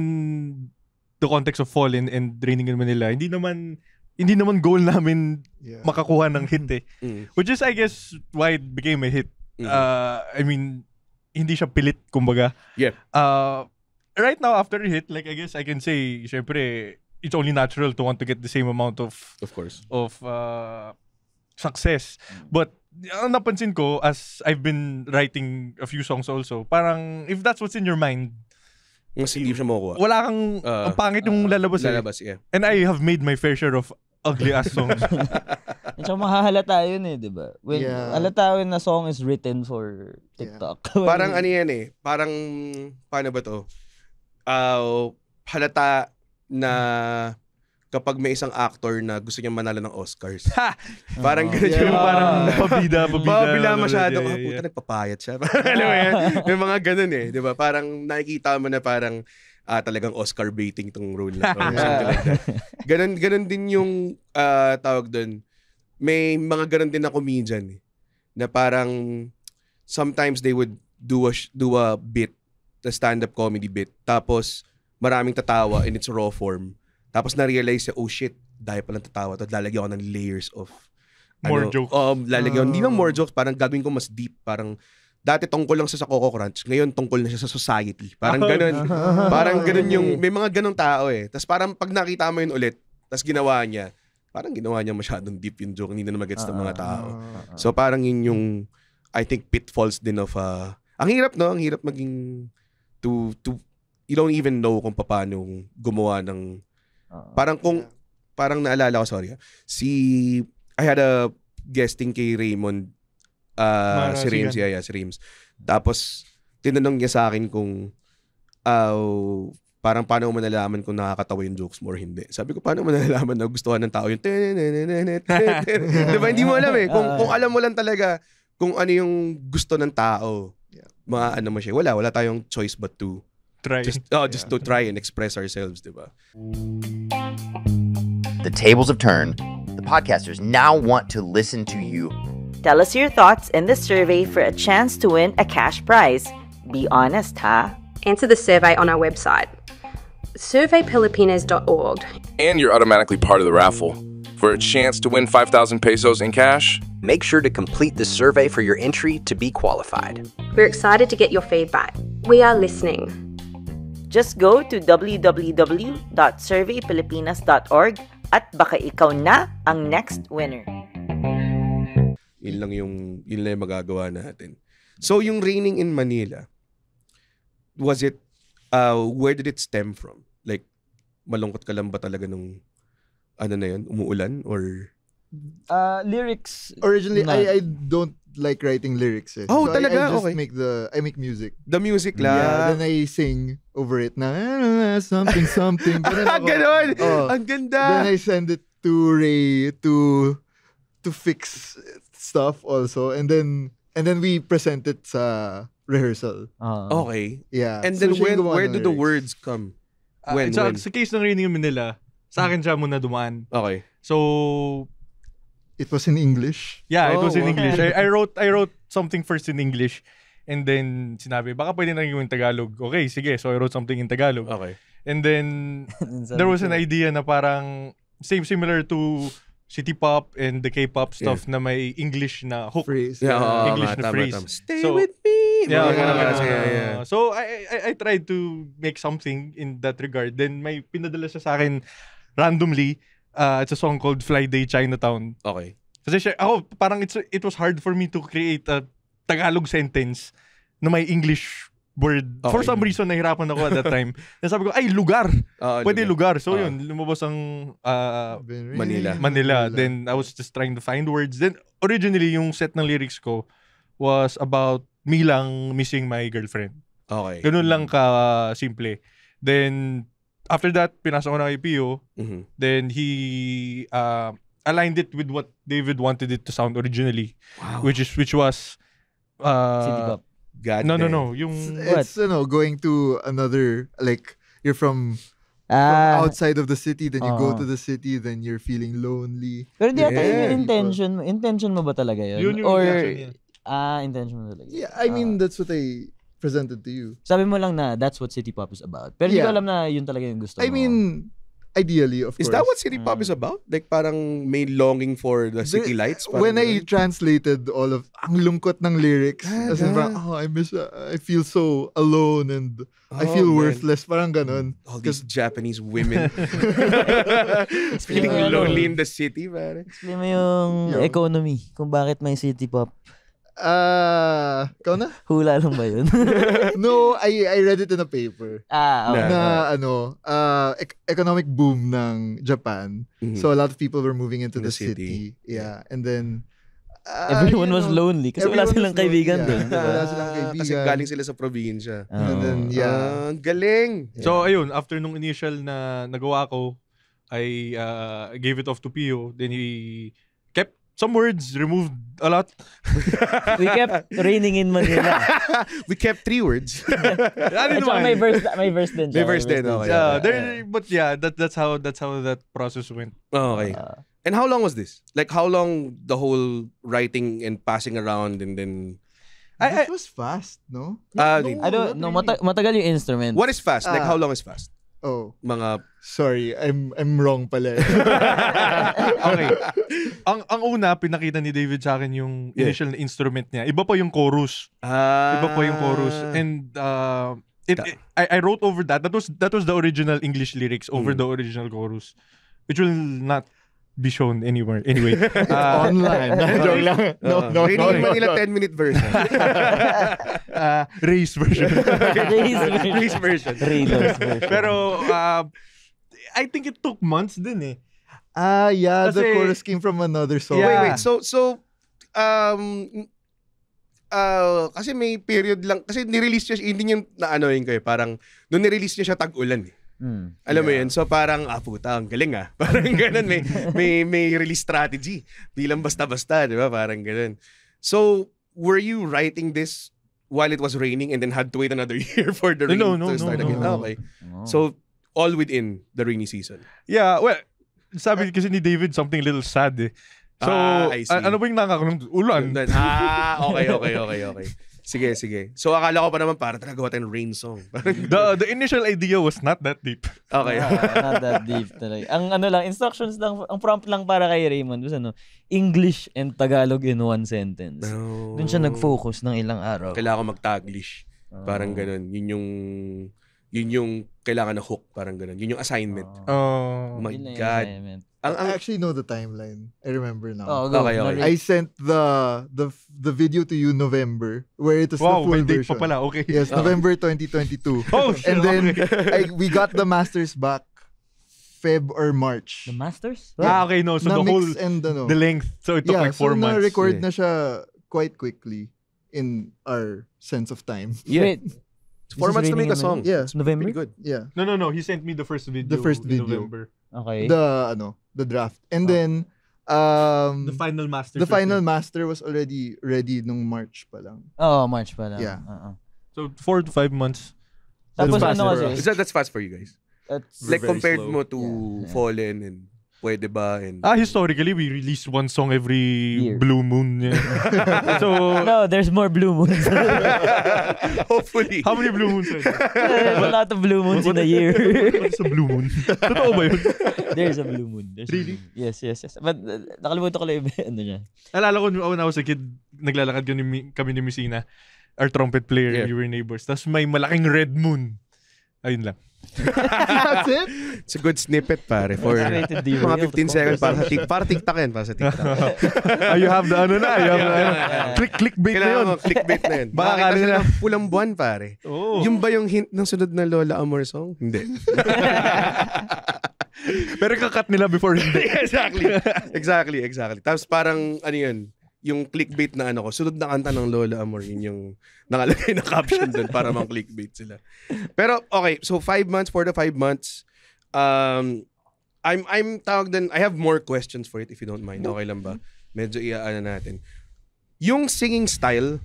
the context of Fall and, and Raining in Manila, hindi naman hindi naman goal namin yeah. makakuha ng hit eh. Mm-hmm. Mm. Which is I guess why it became a hit. Mm. Uh I mean, hindi siya pilit kumbaga. Yeah. Uh right now, after hit, like, I guess I can say, syempre, it's only natural to want to get the same amount of of course of uh, success but ang napansin ko as I've been writing a few songs also parang if that's what's in your mind mas hindi siya makukuha wala kang uh, ang pangit yung uh, ah, lalabas, lalabas eh. yeah. and I have made my fair share of ugly ass [LAUGHS] songs and so mahahalata yun eh di ba when yeah. halata when a song is written for TikTok yeah. parang [LAUGHS] ano yan eh parang paano ba to uh, halata na hmm. kapag may isang actor na gusto niyang manalo ng Oscars. Ha! Parang oh, ganun yeah. yung parang [LAUGHS] pabida, pabida. Pabila masyado. Yeah, ah, yeah. Oh, puta, nagpapayat siya. [LAUGHS] Alam mo yan? May mga ganun eh. Di ba? Parang nakikita mo na parang ah, talagang Oscar baiting itong role na to. [LAUGHS] ganun, ganun din yung uh, tawag doon. May mga ganun din na comedian eh, na parang sometimes they would do a, do a bit stand-up comedy bit. Tapos, maraming tatawa in its raw form. Tapos, na-realize siya, oh shit, dahil palang tatawa to, lalagyan ko ng layers of... More ano, jokes. Um, lalagyan, hindi uh... more jokes, parang gagawin ko mas deep, parang dati tungkol lang siya sa Coco Crunch, ngayon tungkol na siya sa society. Parang ah. ganun. [LAUGHS] parang ganun yung, may mga ganun tao eh. Tapos parang pag nakita mo yun ulit, tapos ginawa niya, parang ginawa niya masyadong deep yung joke, hindi na magets ng mga ah. tao. So parang yun yung, I think, pitfalls din of, uh, ang hirap no, ang hirap maging to to you don't even know kung paano gumawa ng uh, parang kung yeah. parang naalala ko sorry. Ah. Si I had a guesting kay Raymond uh, Mara, si Reams, yeah, yeah, si Reams. Tapos tinanong niya sa akin kung uh, parang paano mo nalalaman kung nakakatawa yung jokes mo or hindi. Sabi ko, paano mo nalalaman na gustuhan ng tao yung [LAUGHS] [LAUGHS] Di ba? Hindi mo alam eh. Kung, kung alam mo lang talaga kung ano yung gusto ng tao, maano mo siya. Wala, wala tayong choice but to try. Just, oh, just yeah. to try and express ourselves, di ba? The tables have turned. The podcasters now want to listen to you. Tell us your thoughts in the survey for a chance to win a cash prize. Be honest, ha? Huh? Answer the survey on our website, surveypilipinas.org. And you're automatically part of the raffle. For a chance to win 5,000 pesos in cash, Make sure to complete the survey for your entry to be qualified. We're excited to get your feedback. We are listening. Just go to www.surveypilipinas.org at baka ikaw na ang next winner. Yun lang yung, yun lang yung magagawa natin. So yung raining in Manila, was it, uh, where did it stem from? Like, malungkot ka lang ba talaga nung, ano na yun, umuulan? Or uh, lyrics. Originally, na. I, I don't like writing lyrics. Eh. Oh, so talaga? I, I just okay. make the, I make music. The music lang? Yeah, then I sing over it na, something, something. [LAUGHS] Ganun Ganon! Oh. Ang ganda! Then I send it to Ray to, to fix stuff also. And then, and then we present it sa rehearsal. Uh, okay. Yeah. And then so when, where do lyrics. the words come? When, uh, ah, when? Sa, so, sa case ng Rini Manila, sa akin siya muna dumaan. Okay. So, It was in English? Yeah, oh, it was in oh, wow. English. I, I wrote I wrote something first in English and then sinabi, baka pwede na yung Tagalog. Okay, sige. So I wrote something in Tagalog. Okay. And then [LAUGHS] there was an idea na parang same similar to city pop and the K-pop stuff yeah. na may English na hook. Freeze. Yeah, oh, English tama, na phrase. Tama, tama. Stay so, with me. Yeah, yeah, yeah, yeah, yeah, So I, I I tried to make something in that regard. Then may pinadala siya sa akin randomly Uh, it's a song called Fly Day Chinatown. Okay. Kasi siya, ako, parang it's, it was hard for me to create a Tagalog sentence na may English word. Okay. For some reason, nahirapan ako at that [LAUGHS] time. Then sabi ko, ay, lugar. Uh, Pwede lugar. lugar. So uh, yun, lumabas ang uh, Manila. Manila. Manila. Then I was just trying to find words. Then originally, yung set ng lyrics ko was about me lang missing my girlfriend. Okay. Ganun lang ka simple. Then after that, pinasok ko ng IPO. Mm-hmm. Then he uh, aligned it with what David wanted it to sound originally, wow. which is which was uh, God no, no, no. Yung what? it's you know going to another like you're from, ah. from outside of the city, then you uh go uh-huh. to the city, then you're feeling lonely. Pero hindi yeah. ata yung intention Intention mo ba talaga yun? yun yung Or ah, intention mo talaga. Yeah, I mean uh, that's what I presented to you. Sabi mo lang na that's what City Pop is about. Pero yeah. hindi ko alam na yun talaga yung gusto I mo. I mean, ideally, of is course. Is that what City Pop mm. is about? Like parang may longing for the city the, lights? When I translated all of, ang lungkot ng lyrics. God, as in parang, oh, I miss, uh, I feel so alone and oh, I feel oh, man. worthless. Parang ganun. All these Japanese women. [LAUGHS] feeling lonely in the city, pare. Explain mo yung yeah. economy, kung bakit may City Pop ah, uh, ikaw na? [LAUGHS] Hula lang ba yun? [LAUGHS] no, I, I read it in a paper. Ah, okay. Na, ano, uh, e- economic boom ng Japan. Mm-hmm. So a lot of people were moving into in the, the city. city. Yeah. And then, Uh, everyone was know, lonely kasi wala silang kaibigan yeah. doon. Diba? Wala silang ah, kaibigan. Kasi galing sila sa probinsya. Oh. And then, yeah. Ang uh, galing! Yeah. So, ayun, after nung initial na nagawa ko, I uh, gave it off to Pio. Then he some words removed a lot. [LAUGHS] we kept raining in Manila. [LAUGHS] we kept three words. ano [LAUGHS] naman? May verse, may verse din. May verse din. yeah. Uh, there, but yeah, that, that's how that's how that process went. Oh, okay. Uh, and how long was this? Like how long the whole writing and passing around and then I, I, it was fast, no? Uh, no I don't know. Really. Matag- matagal yung instrument. What is fast? Uh, like ah. how long is fast? Oh. Mga Sorry, I'm I'm wrong pala. Eh. [LAUGHS] okay. Ang ang una pinakita ni David sa akin yung yeah. initial na instrument niya. Iba pa yung chorus. Ah. Iba pa yung chorus and uh it, it, I I wrote over that. That was that was the original English lyrics over mm. the original chorus. Which will not be shown anywhere. Anyway. [LAUGHS] Uh, online. [LAUGHS] Joke lang. No, uh, no, no, no, Manila 10-minute version. [LAUGHS] uh, race version. race version. Race version. Pero, uh, I think it took months din eh. Ah, yeah. Kasi, the chorus came from another song. Yeah. Wait, wait. So, so, um, uh, kasi may period lang, kasi nirelease niya, hindi niya na ano ko eh, parang, nung nirelease niya siya tag-ulan eh. Mm, Alam yeah. mo yun? So parang, ah puta, ang galing ah. [LAUGHS] Parang ganun, may, may, may release strategy. Di basta-basta, di ba? Parang ganun. So, were you writing this while it was raining and then had to wait another [LAUGHS] year for the rain no, no, to no, start no, again? No, okay. So, all within the rainy season. Yeah, well, sabi kasi ni David something a little sad eh. So, ah, ano ba yung nakakulong? Ulan. Ah, okay, okay, okay, okay. [LAUGHS] Sige, sige. So akala ko pa naman para talaga tayo rain song. [LAUGHS] the, the initial idea was not that deep. Okay. uh, not that deep talaga. Ang ano lang, instructions lang, ang prompt lang para kay Raymond was ano, English and Tagalog in one sentence. Oh. Doon siya nag-focus ng ilang araw. Kailangan mag-Taglish. Ah. Parang ganun. Yun yung yun yung kailangan na hook, parang ganun. Yun yung assignment. Oh, oh my yun God. Assignment. Ang, ang, I actually know the timeline. I remember now. Oh, okay, okay. I sent the the the video to you November where it was wow, the full may date version. Pa pala. Okay. Yes, oh. November 2022. [LAUGHS] oh, shit. And then I, we got the masters back Feb or March. The masters? Yeah. Ah, okay, no. So na the whole and, ano, the length. So it took yeah, like four so months. Yeah, record yeah. na siya quite quickly in our sense of time. Yeah. Wait. Four months to make a song. Yeah. It's November. Pretty good. Yeah. No, no, no. He sent me the first video. The first video. In November. Okay. The ano, the draft. And oh. then um the final master. The final it. master was already ready nung March pa lang. Oh, March pa lang. Yeah. Uh-uh. So 4 to 5 months. That's Tapos fast ano kasi? So that's fast for you guys. That's like compared slow. mo to yeah. Fallen and Pwede ba? And, ah, historically, we release one song every Year. blue moon. Yeah. [LAUGHS] so No, there's more blue moons. [LAUGHS] Hopefully. How many blue moons are a lot of blue moons in a year. What's a blue moon? [LAUGHS] Totoo ba yun? there's a blue moon. There's really? Blue moon. Yes, yes, yes. But uh, nakalimutan ko lang yung ano niya. Alala ko, when I was a kid, naglalakad kami, kami ni Missina, our trumpet player, yeah. and we were neighbors. Tapos may malaking red moon. Ayun lang. That's it? It's a good snippet, pare. For mga 15 seconds para sa tik para tiktakin, para sa TikTok. oh, [LAUGHS] you have the ano na. You have the, ano. click, bait na yun. clickbait na yun. [LAUGHS] Baka kala na. Pulang buwan, pare. Oh. Yung ba yung hint ng sunod na Lola Amor song? Hindi. [LAUGHS] Pero kakat nila before hindi. exactly. Exactly, exactly. Tapos parang, ano yun, yung clickbait na ano ko, sunod na kanta ng Lola Amorin yung nakalagay na [LAUGHS] caption doon para mang clickbait sila. Pero okay, so five months, for the five months, um, I'm, I'm tawag din, I have more questions for it if you don't mind. Okay lang ba? Medyo iaana natin. Yung singing style,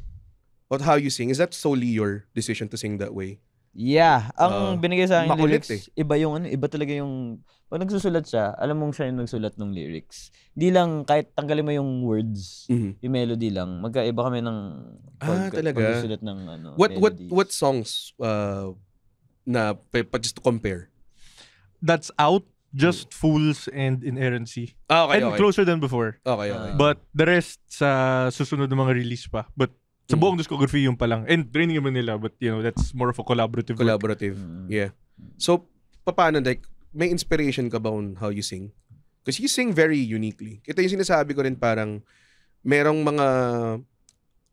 or how you sing, is that solely your decision to sing that way? Yeah, ang uh, binigay sa akin lyrics, eh. iba yung ano, iba talaga yung pag nagsusulat siya, alam mong siya yung nagsulat ng lyrics. Di lang kahit tanggalin mo yung words, mm-hmm. yung melody lang, magkaiba kami ng ah, pag, ah, talaga? pagsusulat ng ano. What melodies. what what songs uh, na pa, just to compare? That's out just mm. fools and inerrancy. Ah, okay, and okay. closer than before. Okay, okay. But the rest sa susunod ng mga release pa. But sa mm. buong discography yung pa lang. And Raining in Manila, but you know, that's more of a collaborative Collaborative. Mm. Yeah. So, paano, like, may inspiration ka ba on how you sing? Because you sing very uniquely. Ito yung sinasabi ko rin parang merong mga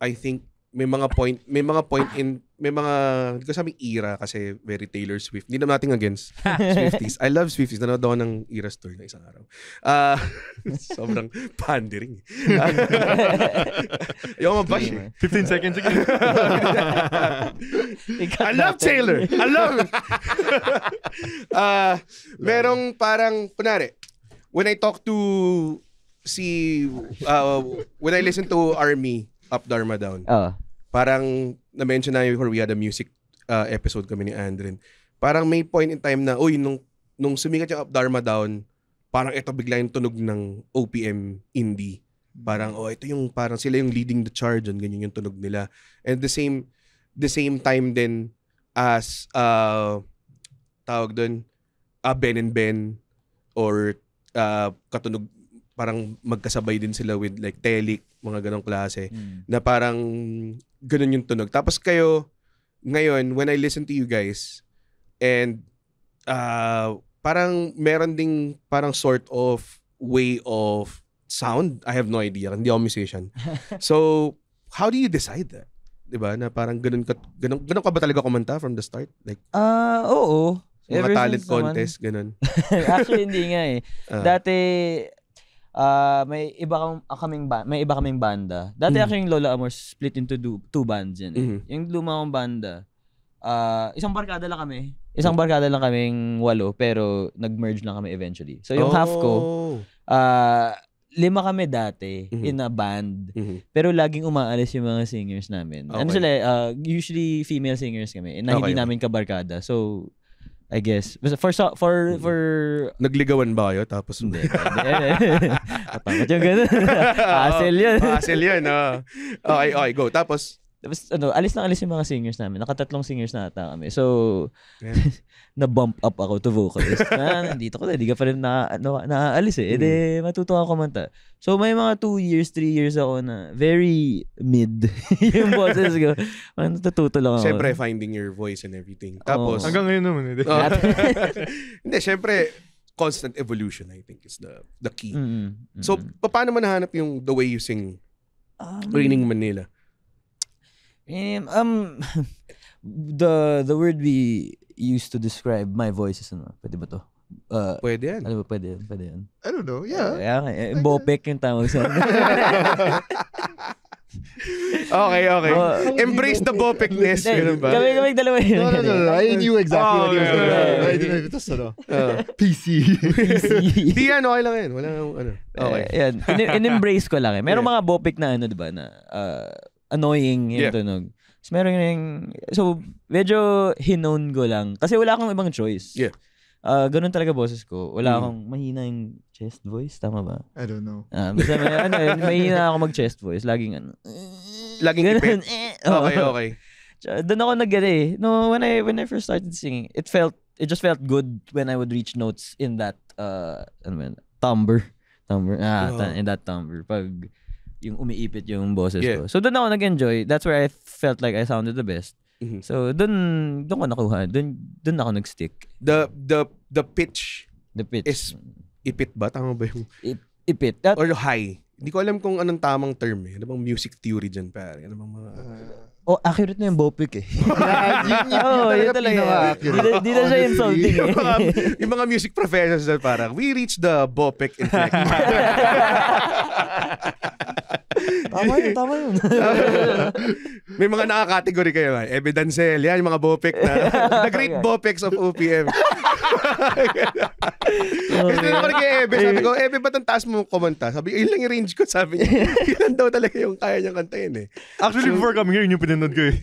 I think may mga point may mga point in may mga, hindi ko sabing era kasi very Taylor Swift. Hindi naman natin against [LAUGHS] Swifties. I love Swifties. Nanood ako ng era story na isang araw. Uh, [LAUGHS] sobrang pandering. [LAUGHS] Ayoko mabash eh. 15 seconds again. I love Taylor! I love uh, Merong parang, kunwari, when I talk to si, uh, when I listen to Army, Up Dharma Down, oh. parang na-mention namin before, we had a music uh, episode kami ni Andren. Parang may point in time na, uy, nung, nung sumikat yung Up Dharma Down, parang ito bigla yung tunog ng OPM indie. Parang, oh, ito yung, parang sila yung leading the charge and ganyan yung tunog nila. And the same, the same time then as, uh, tawag doon, uh, Ben and Ben or uh, katunog parang magkasabay din sila with like telik, mga ganong klase, mm. na parang ganon yung tunog. Tapos kayo, ngayon, when I listen to you guys, and uh, parang meron ding parang sort of way of sound. I have no idea. Hindi ako musician. [LAUGHS] so, how do you decide that? 'Di ba? Na parang ganun ka ganun, ganun ka ba talaga kumanta from the start? Like uh, oo. So, mga Ever talent contest, naman. ganun. [LAUGHS] Actually, hindi nga eh. Uh, Dati, uh, may iba kam, ah, kaming ba- may iba kaming banda. Dati mm. ako yung Lola Amor split into do, two bands yan. Mm-hmm. Yung luma kong banda, uh, isang barkada lang kami. Isang barkada lang kaming walo pero nag-merge lang kami eventually. So yung oh. half ko, uh, lima kami dati mm-hmm. in a band. Mm-hmm. Pero laging umaalis yung mga singers namin. Ano okay. Ano sila, uh, usually female singers kami eh, na okay. hindi namin kabarkada. So I guess. Basta for so, for for nagligawan ba kayo tapos hindi. Tapos [LAUGHS] yung ganun. [LAUGHS] Hassle 'yun. Hassle 'yun. Oh. Okay, okay, go. Tapos tapos ano, alis na alis yung mga singers namin. Nakatatlong singers na ata kami. So, yeah. [LAUGHS] na-bump up ako to vocalist. na, nandito ko na, hindi ka pa rin na, na, ano, naaalis eh. Mm. E matuto ako kumanta. So, may mga 2 years, 3 years ako na very mid [LAUGHS] yung boses ko. Natututo lang ako. Siyempre, finding your voice and everything. Tapos, oh. hanggang ngayon naman. Hindi, eh. oh. [LAUGHS] hindi siyempre, constant evolution, I think, is the the key. Mm-hmm. So, mm-hmm. paano mo nahanap yung the way you sing um, Raining Manila? Um, um [LAUGHS] the the word we used to describe my voice is ano? Pwede ba to? Uh, pwede yan. Ano ba pwede yan? Pwede yan. I don't know, yeah. Uh, yeah, okay. Eh, bopek yung tawag sa [LAUGHS] okay, okay. Uh, Embrace the bopekness. Ganun ba? Kami, kami dalawa yun. No, no, no, I knew exactly oh, what he was doing. Yeah, yeah, I didn't know. Tapos ano? PC. PC. Di yan, okay lang yan. Wala ano. Eh, okay. Uh, yan. In-embrace in ko lang eh. Merong yeah. mga bopek na ano, di ba, na uh, annoying yung yeah. tunog. So, meron yung, so, medyo hinone ko lang. Kasi wala akong ibang choice. Yeah. Uh, ganun talaga boses ko. Wala mm. akong mahina yung chest voice. Tama ba? I don't know. Uh, basta may, ano, eh, mahina ako mag-chest voice. Laging ano. Laging ganun, eh, [LAUGHS] oh. Okay, okay. Doon ako nag eh. No, when I when I first started singing, it felt it just felt good when I would reach notes in that uh ano man, timbre. Timbre. Ah, oh. in that timbre. Pag yung umiipit yung boses yeah. ko. So doon ako nag-enjoy. That's where I felt like I sounded the best. Mm-hmm. So doon doon ko nakuha. Doon doon ako nagstick. The the the pitch, the pitch is ipit ba tama ba yung Ip, ipit That, or high? Hindi ko alam kung anong tamang term eh. Ano bang music theory diyan pare? Ano bang mga uh, Oh, accurate na yung Bopik eh. [LAUGHS] yun talaga. Hindi na siya insulting eh. Yung mga music professors na parang, we reached the Bopik inflection. [LAUGHS] tama yun, tama yun. [LAUGHS] May mga nakakategory kayo. Man. Evidencel, yan, yung mga Bopek na. [LAUGHS] The great Bopex of OPM. [LAUGHS] Kasi okay. naman kay Ebe, sabi ko, Ebe, ba't ang taas mo kumanta? Sabi, yun lang yung range ko, sabi niya. Yun daw talaga yung kaya niyang kantahin eh. Actually, so, before coming here, yun yung pinanood ko eh.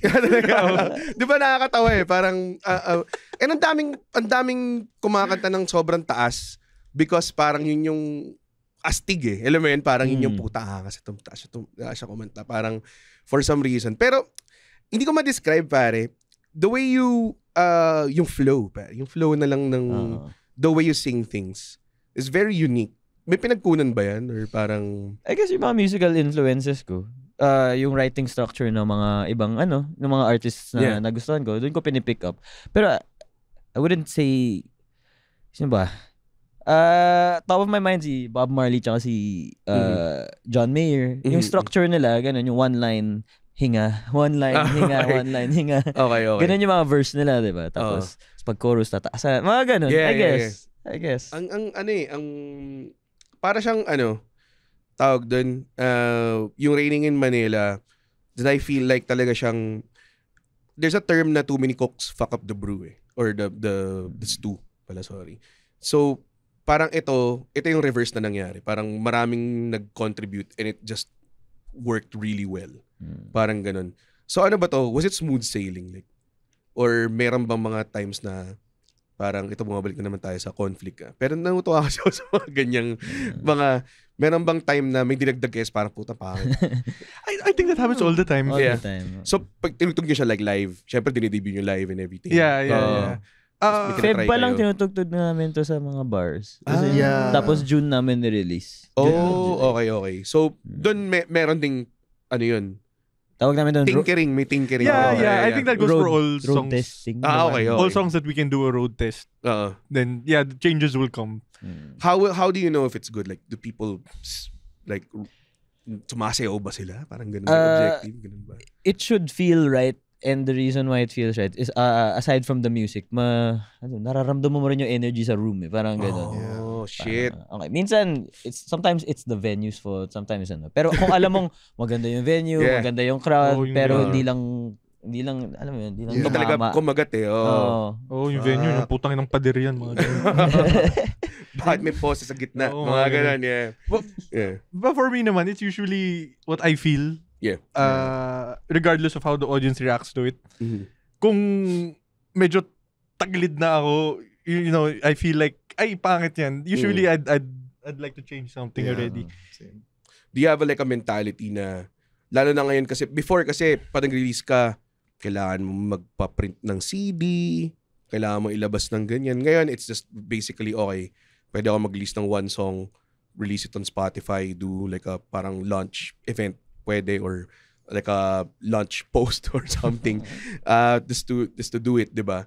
Di ba nakakatawa eh? Parang, uh, uh, and ang daming, ang daming kumakanta ng sobrang taas because parang yun yung astig eh. Alam mo yun, parang mm. yung hmm. puta ha, ah, kasi tumta siya, tumta ah, siya kumanta. Parang for some reason. Pero hindi ko ma-describe pare. The way you, uh, yung flow pare. Yung flow na lang ng, uh the way you sing things is very unique. May pinagkunan ba yan? Or parang... I guess yung mga musical influences ko, uh, yung writing structure ng mga ibang ano, ng mga artists na yeah. nagustuhan ko, doon ko pinipick up. Pero I wouldn't say, sino ba? Uh, top of my mind si Bob Marley tsaka si uh, mm John Mayer. Mm-hmm. Yung structure nila, ganun, yung one line, hinga, [LAUGHS] one line, ah, hinga, okay. one line, hinga. [LAUGHS] Okay, okay. Ganun yung mga verse nila, di ba? Tapos, oh. pag chorus, tataasan. Mga ganun, yeah, I yeah, guess. Yeah. I guess. Ang, ang, ano eh, ang, para siyang, ano, tawag doon, uh, yung Raining in Manila, did I feel like talaga siyang, there's a term na too many cooks fuck up the brew eh. Or the, the, the stew pala, sorry. So, parang ito, ito yung reverse na nangyari. Parang maraming nag-contribute and it just worked really well. Hmm. Parang ganun. So ano ba to? Was it smooth sailing? Like, or meron bang mga times na parang ito bumabalik na naman tayo sa conflict. Ah. Pero natutuwa [LAUGHS] ako sa mga ganyang hmm. mga meron bang time na may dinagdag guys parang puta pangit. [LAUGHS] I, I think that happens all the time. All yeah. the time. So pag tinutugtog niyo siya like live, syempre dinidebut niyo live and everything. Yeah, yeah, uh, yeah. Uh, Feb pa lang tinutugtog na namin to sa mga bars. Kasi, ah, yeah. Tapos June namin ni-release. Oh, okay, okay. So, doon may, meron ding, ano yun, Tawag namin doon. Tinkering, may tinkering. Yeah, oh, yeah, yeah, I think that goes road, for all road songs. testing. Ah, okay, diba? okay. All songs that we can do a road test. Uh-huh. Then, yeah, the changes will come. Hmm. How how do you know if it's good? Like, do people, like, tumasayaw ba sila? Parang ganun, uh, objective, ganun ba? It should feel right and the reason why it feels right is uh, aside from the music, ma ano, nararamdaman mo rin yung energy sa room eh, parang ganoon. Oh, yeah. oh, shit. Parang, okay, minsan it's sometimes it's the venues for sometimes ano. Pero kung alam mong [LAUGHS] maganda yung venue, yeah. maganda yung crowd, oh, yung pero hindi lang hindi lang, alam mo yun, hindi lang yeah. talaga kumagat eh. oh. oh. oh, yung venue, yung ah. putang ng pader yan, mga ganun. [LAUGHS] [LAUGHS] Bakit may pose sa gitna? Oh, mga ganun, yeah. But, yeah. but for me naman, it's usually what I feel Yeah. Uh, regardless of how the audience reacts to it. Mm-hmm. Kung medyo taglid na ako, you, you know, I feel like, ay, pangit yan. Usually, mm. I'd, I'd, I'd like to change something yeah. already. Same. Do you have a, like a mentality na, lalo na ngayon kasi, before kasi, parang release ka, kailangan mo magpa-print ng CD, kailangan mo ilabas ng ganyan. Ngayon, it's just basically, okay, pwede ako mag-release ng one song, release it on Spotify, do like a parang launch event pwede or like a lunch [LAUGHS] post or something uh, just to just to do it, diba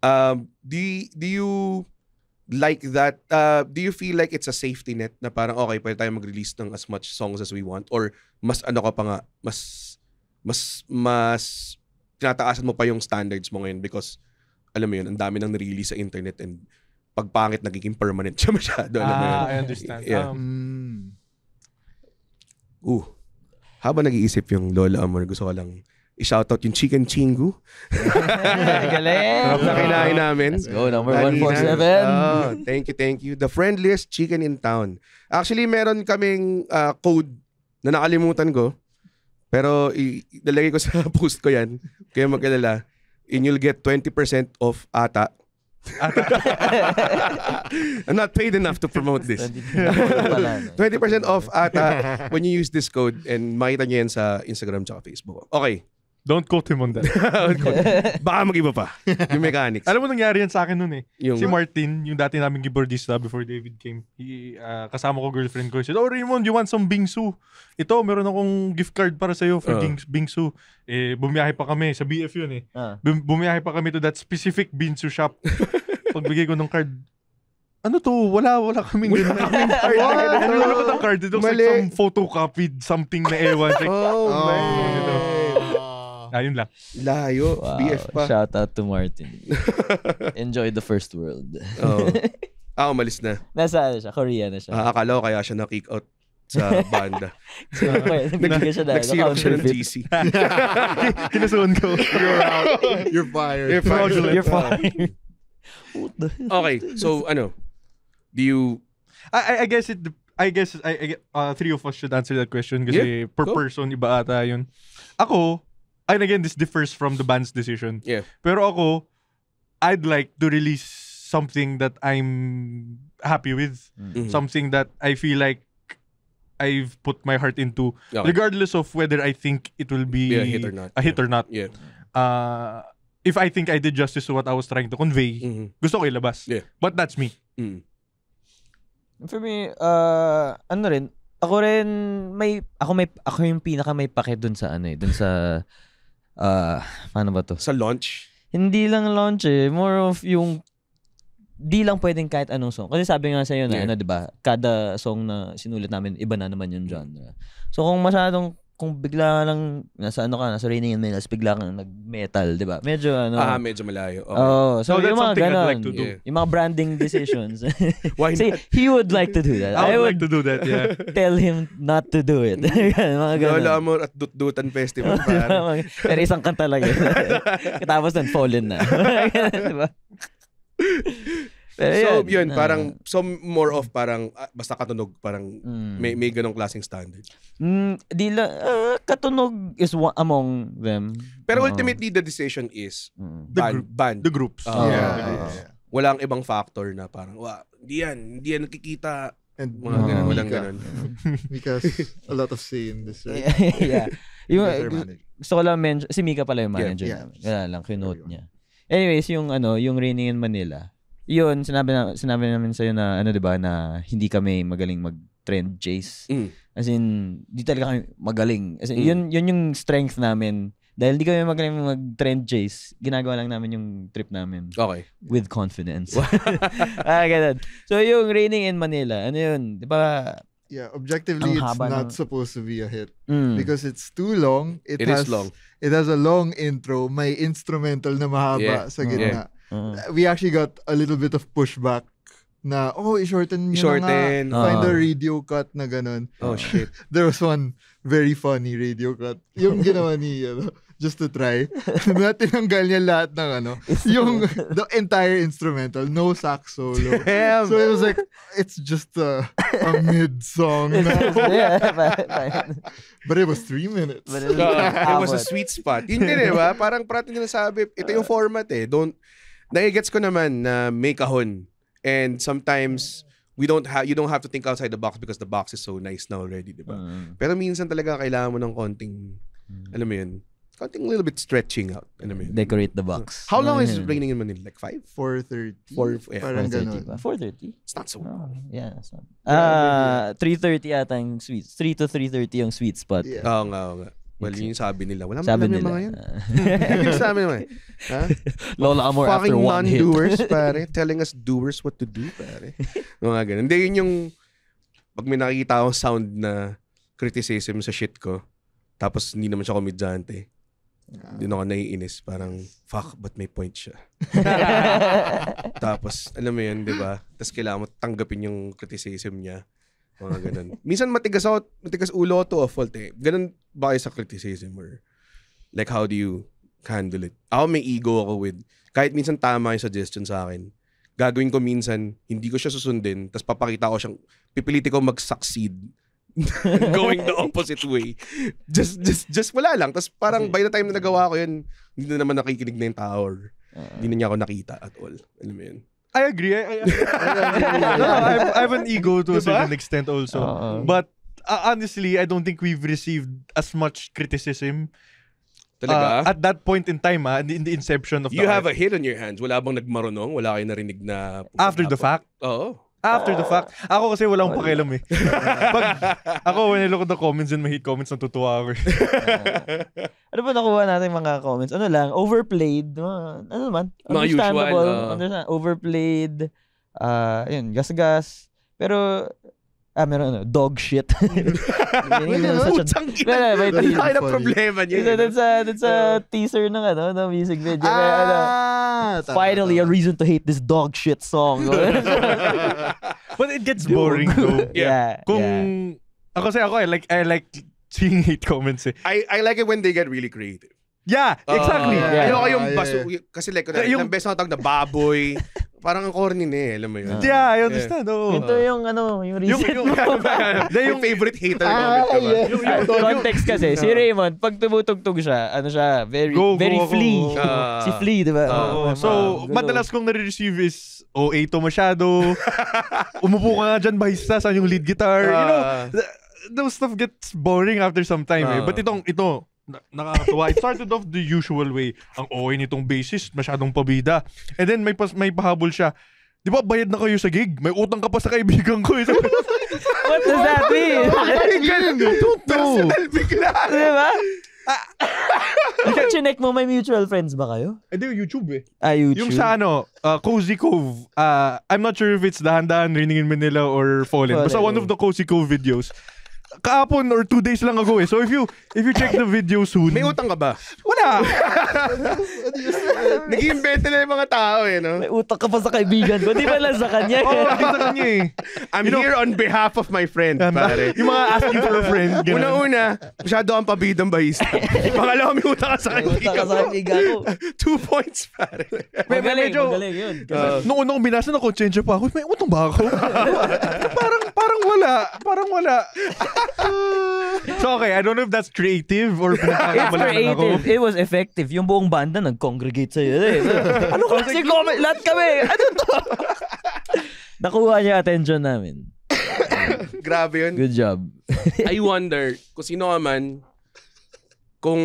Um, do, do you like that? Uh, do you feel like it's a safety net na parang okay, pwede tayong mag-release ng as much songs as we want? Or mas ano ka pa nga, mas, mas, mas tinataasan mo pa yung standards mo ngayon because alam mo yun, ang dami nang release sa internet and pagpangit nagiging permanent siya [LAUGHS] masyado. Alam ah, mo yun. I understand. Yeah. Um, Ooh habang nag-iisip yung lola mo, gusto ko lang i-shoutout yung Chicken Chingu. [LAUGHS] Galing! Sarap na kinain namin. Let's go, number 147. Oh, thank you, thank you. The friendliest chicken in town. Actually, meron kaming uh, code na nakalimutan ko. Pero i- ilalagay ko sa [LAUGHS] post ko yan. Kaya magkalala. And you'll get 20% off ata I'm not paid enough to promote this. 20% off ata uh, when you use this code and makita nyo yan sa Instagram at Facebook. Okay. Don't quote him on that. [LAUGHS] [LAUGHS] Baka mag-iba pa. Yung mechanics. Alam mo nangyari yan sa akin noon eh. Yung, si Martin, yung dati naming keyboardista before David came, he, uh, kasama ko girlfriend ko. He said, oh Raymond, you want some bingsu? Ito, meron akong gift card para sa'yo for uh. bingsu. Eh, bumiyahe pa kami. Sa BF yun eh. Uh. bumiyahe pa kami to that specific bingsu shop. [LAUGHS] Pagbigay ko ng card, ano to, wala, wala kaming ganun. Wala card. Wala, wala, wala, card. wala, wala, wala, wala, wala, wala, wala, wala, wala, wala, wala, wala, wala, Ayun ah, lang. Layo. Wow. BF pa. Shout out to Martin. [LAUGHS] Enjoy the first world. Oh. [LAUGHS] Ah, umalis na. Nasa ano siya? Korea na siya. Ah, akala ko kaya siya na-kick out sa [LAUGHS] banda. so, nabigyan siya na. ng GC. Kinasuon ko. You're out. You're fired. You're fired. You're fired. okay, so ano? Do you... I, I guess it... I guess I, I uh, three of us should answer that question kasi yeah, per go. person iba ata yun. Ako, and again, this differs from the band's decision. Yeah. Pero ako, I'd like to release something that I'm happy with. Mm-hmm. Something that I feel like I've put my heart into, okay. regardless of whether I think it will be, yeah, a hit or not. A hit yeah. or not. Yeah. Uh, if I think I did justice to what I was trying to convey, mm-hmm. gusto ko ilabas. Yeah. But that's me. Mm. For me, uh, ano rin, ako rin may, ako may, ako yung pinaka may pake dun sa ano eh, dun sa uh, paano ba to? Sa launch? Hindi lang launch eh. More of yung di lang pwedeng kahit anong song. Kasi sabi nga sa'yo na, yeah. ano, di ba, kada song na sinulat namin, iba na naman yung genre. So kung masyadong kung bigla lang nasa ano ka nasa raining and minutes bigla kang nag-metal, 'di ba? Medyo ano. Ah, medyo malayo. Okay. Oh, so, so yung mga ganun, like to do. Yeah. yung mga branding decisions. [LAUGHS] Why not? See, he would like to do that. I would, I would like to do that, yeah. [LAUGHS] tell him not to do it. [LAUGHS] mga ganun. Lola Amor at Dutdutan Festival pa. Pero isang kanta lang yun. Tapos nun, fallen na. 'Di ba? Pero so, yun, na, parang, so more of parang, ah, basta katunog, parang mm. may, may ganong klaseng standard. Mm, di la, uh, katunog is one among them. Pero uh, ultimately, the decision is mm. the band, group, band. The groups. Uh, yeah. The Yeah. Walang ibang factor na parang, wa, hindi yan, hindi yan nakikita. And mga uh, ganun, ah, walang ganun. [LAUGHS] Because a lot of say in this, right? yeah. [LAUGHS] Yung, gusto ko lang mention, si Mika pala yung manager yeah, yeah. namin. Wala lang, kinote niya. Anyways, yung ano, yung Raining in Manila, yun, sinabi, na, sinabi namin sa'yo na, ano, di ba, na hindi kami magaling mag-trend chase. Mm. As in, di talaga kami magaling. As in, mm. yun, yun yung strength namin. Dahil di kami magaling mag-trend chase, ginagawa lang namin yung trip namin. Okay. With confidence. [LAUGHS] ah, ganun. So, yung raining in Manila, ano yun? Di ba, yeah objectively it's not ng... supposed to be a hit mm. because it's too long it, it has long. it has a long intro may instrumental na mahaba yeah. sa gitna yeah. Uh-huh. We actually got a little bit of pushback na, oh, i-shorten nyo i-shorten. na nga. Find uh-huh. a ah. radio cut na ganun. Oh, [LAUGHS] shit. There was one very funny radio cut. Yung [LAUGHS] ginawa ni, ano, just to try. [LAUGHS] na tinanggal niya lahat ng ano, yung the entire instrumental, no sax solo. Damn. So it was like it's just a, a mid song. yeah, but, but it was three minutes. But it, was, it was a sweet spot. Yun din eh, ba? Parang parating nila sabi, ito yung format eh. Don't Nagigets ko naman na may kahon. And sometimes, we don't have you don't have to think outside the box because the box is so nice now already, 'di ba? Mm. Pero minsan talaga kailangan mo ng konting mm. ano mo 'yun? Konting little bit stretching out. Ano mo 'yun? Decorate the box. How long mm. is it in Manila? Like 5? 4:30. 4 yeah, parang 4:30. 4:30. It's not so long. Oh, yeah, it's not. uh, 3:30 ata yung sweet. 3 to 3:30 yung sweet spot. Yeah. Oo oh, nga, oo nga. Well, yun yung sabi nila. Walang sabi nila. mga yan. yung sabi nila. Ha? [LAUGHS] Lola Amor after one hit. Fucking non-doers, [LAUGHS] pare. Telling us doers what to do, pare. Mga ganun. Hindi, yun yung pag may nakikita akong sound na criticism sa shit ko, tapos hindi naman siya komedyante. Hindi uh, ah. ako naiinis. Parang, fuck, but may point siya? [LAUGHS] tapos, alam mo yun, di ba? Tapos kailangan mo tanggapin yung criticism niya. Mga ganun. Minsan matigas ako, matigas ulo to a ah, fault eh. Ganun ba kayo sa criticism or like how do you handle it? Ako may ego ako with, kahit minsan tama yung suggestion sa akin, gagawin ko minsan, hindi ko siya susundin, tapos papakita ko siyang, pipiliti ko mag-succeed [LAUGHS] going the opposite way. Just, just, just wala lang. Tapos parang okay. Mm. by the time na nagawa ko yun, hindi na naman nakikinig na yung tower. or uh, hindi na niya ako nakita at all. Alam mo yun? I agree. I, I, I, no, I, have, I have an ego to a diba? certain extent also. Uh-huh. But uh, honestly, I don't think we've received as much criticism Talaga? Uh, at that point in time, ha, ah, in the inception of the You have art. a hit on your hands. Wala bang nagmarunong? Wala kayo narinig na... After the fact? Oo. After the fact. Ako kasi wala akong pakialam eh. [LAUGHS] Pag, ako, when I look at the comments and my hate comments, natutuwa ako eh. [LAUGHS] ano ba nakuha natin mga comments? Ano lang, overplayed. Ano naman? Understandable. Mga usual. Uh... overplayed. Uh, yun, gas-gas. Pero Ah, meron ano, dog shit. [LAUGHS] Meaning, mm. no, such a, Putang ina. wait, wait, wait. Ang problema niya. Isa eh, dun sa, dun sa teaser ng ano, ng music video. Ah, ano, finally, a reason to hate this dog shit song. [LAUGHS] But it gets boring though. [LAUGHS] Yeah. yeah Kung, yeah. ako kasi ako, I like, I like seeing hate comments eh. I, I like it when they get really creative. Yeah, exactly. Uh, yeah. Ayoko yung baso. Kasi like, uh, yung, ilang na tawag na baboy, parang ang corny na eh, alam mo yun. Ah. Yeah, I understand. Oo. Ito yung ano, yung Yung, yung, mo. [LAUGHS] yung, [LAUGHS] yung favorite hater ko. Ah, Victor, ba? Yung, yung, yung, context kasi, si Raymond, pag tumutugtog siya, ano siya, very Go, go, very go, go. flea. Ah. si flea, di ba? Ah, oo. Ah, so, ganun. madalas kong nare-receive is OA oh, to masyado. [LAUGHS] Umupo ka nga dyan, bahista, saan yung lead guitar. you know, th- those stuff gets boring after some time eh. But itong, ito, na- nakakatuwa. It started off the usual way. Ang OA nitong basis, masyadong pabida. And then may pas may pahabol siya. 'Di ba bayad na kayo sa gig? May utang ka pa sa kaibigan ko. Eh. What does that mean? Personal bigla. Diba? Ah. Ikaw, chinek mo, may mutual friends ba kayo? Hindi, eh, YouTube eh. Ah, YouTube. Yung sa ano, uh, Cozy Cove. Uh, I'm not sure if it's dahan-dahan, in Manila or Fallen. Basta one of the Cozy Cove videos kaapon or two days lang ago eh. So if you if you check the video soon. May utang ka ba? Wala. [LAUGHS] Nag-iimbente na yung mga tao eh, no? May utang ka pa sa kaibigan ko. Di ba lang sa kanya? Eh? Oo, oh, sa kanya eh. I'm you here on behalf of my friend, pare. yung mga asking for a friend. Una-una, masyado kang pabidang bahista. Pangalawa, may utang ka sa kaibigan May utak ka sa kaibigan ko. Two points, pare. May, magaling, medyo, magaling yun. Uh, Noong unang binasa na change pa ako, may utang ba ako? [LAUGHS] Parang parang wala. Parang wala. so okay, I don't know if that's creative or pinagkakamala lang ako. It was effective. Yung buong banda nag-congregate sa'yo. Eh. [LAUGHS] ano kasi comment? Lahat kami. Ano to? Nakuha niya attention namin. [LAUGHS] Grabe yun. Good job. I wonder kung sino man kung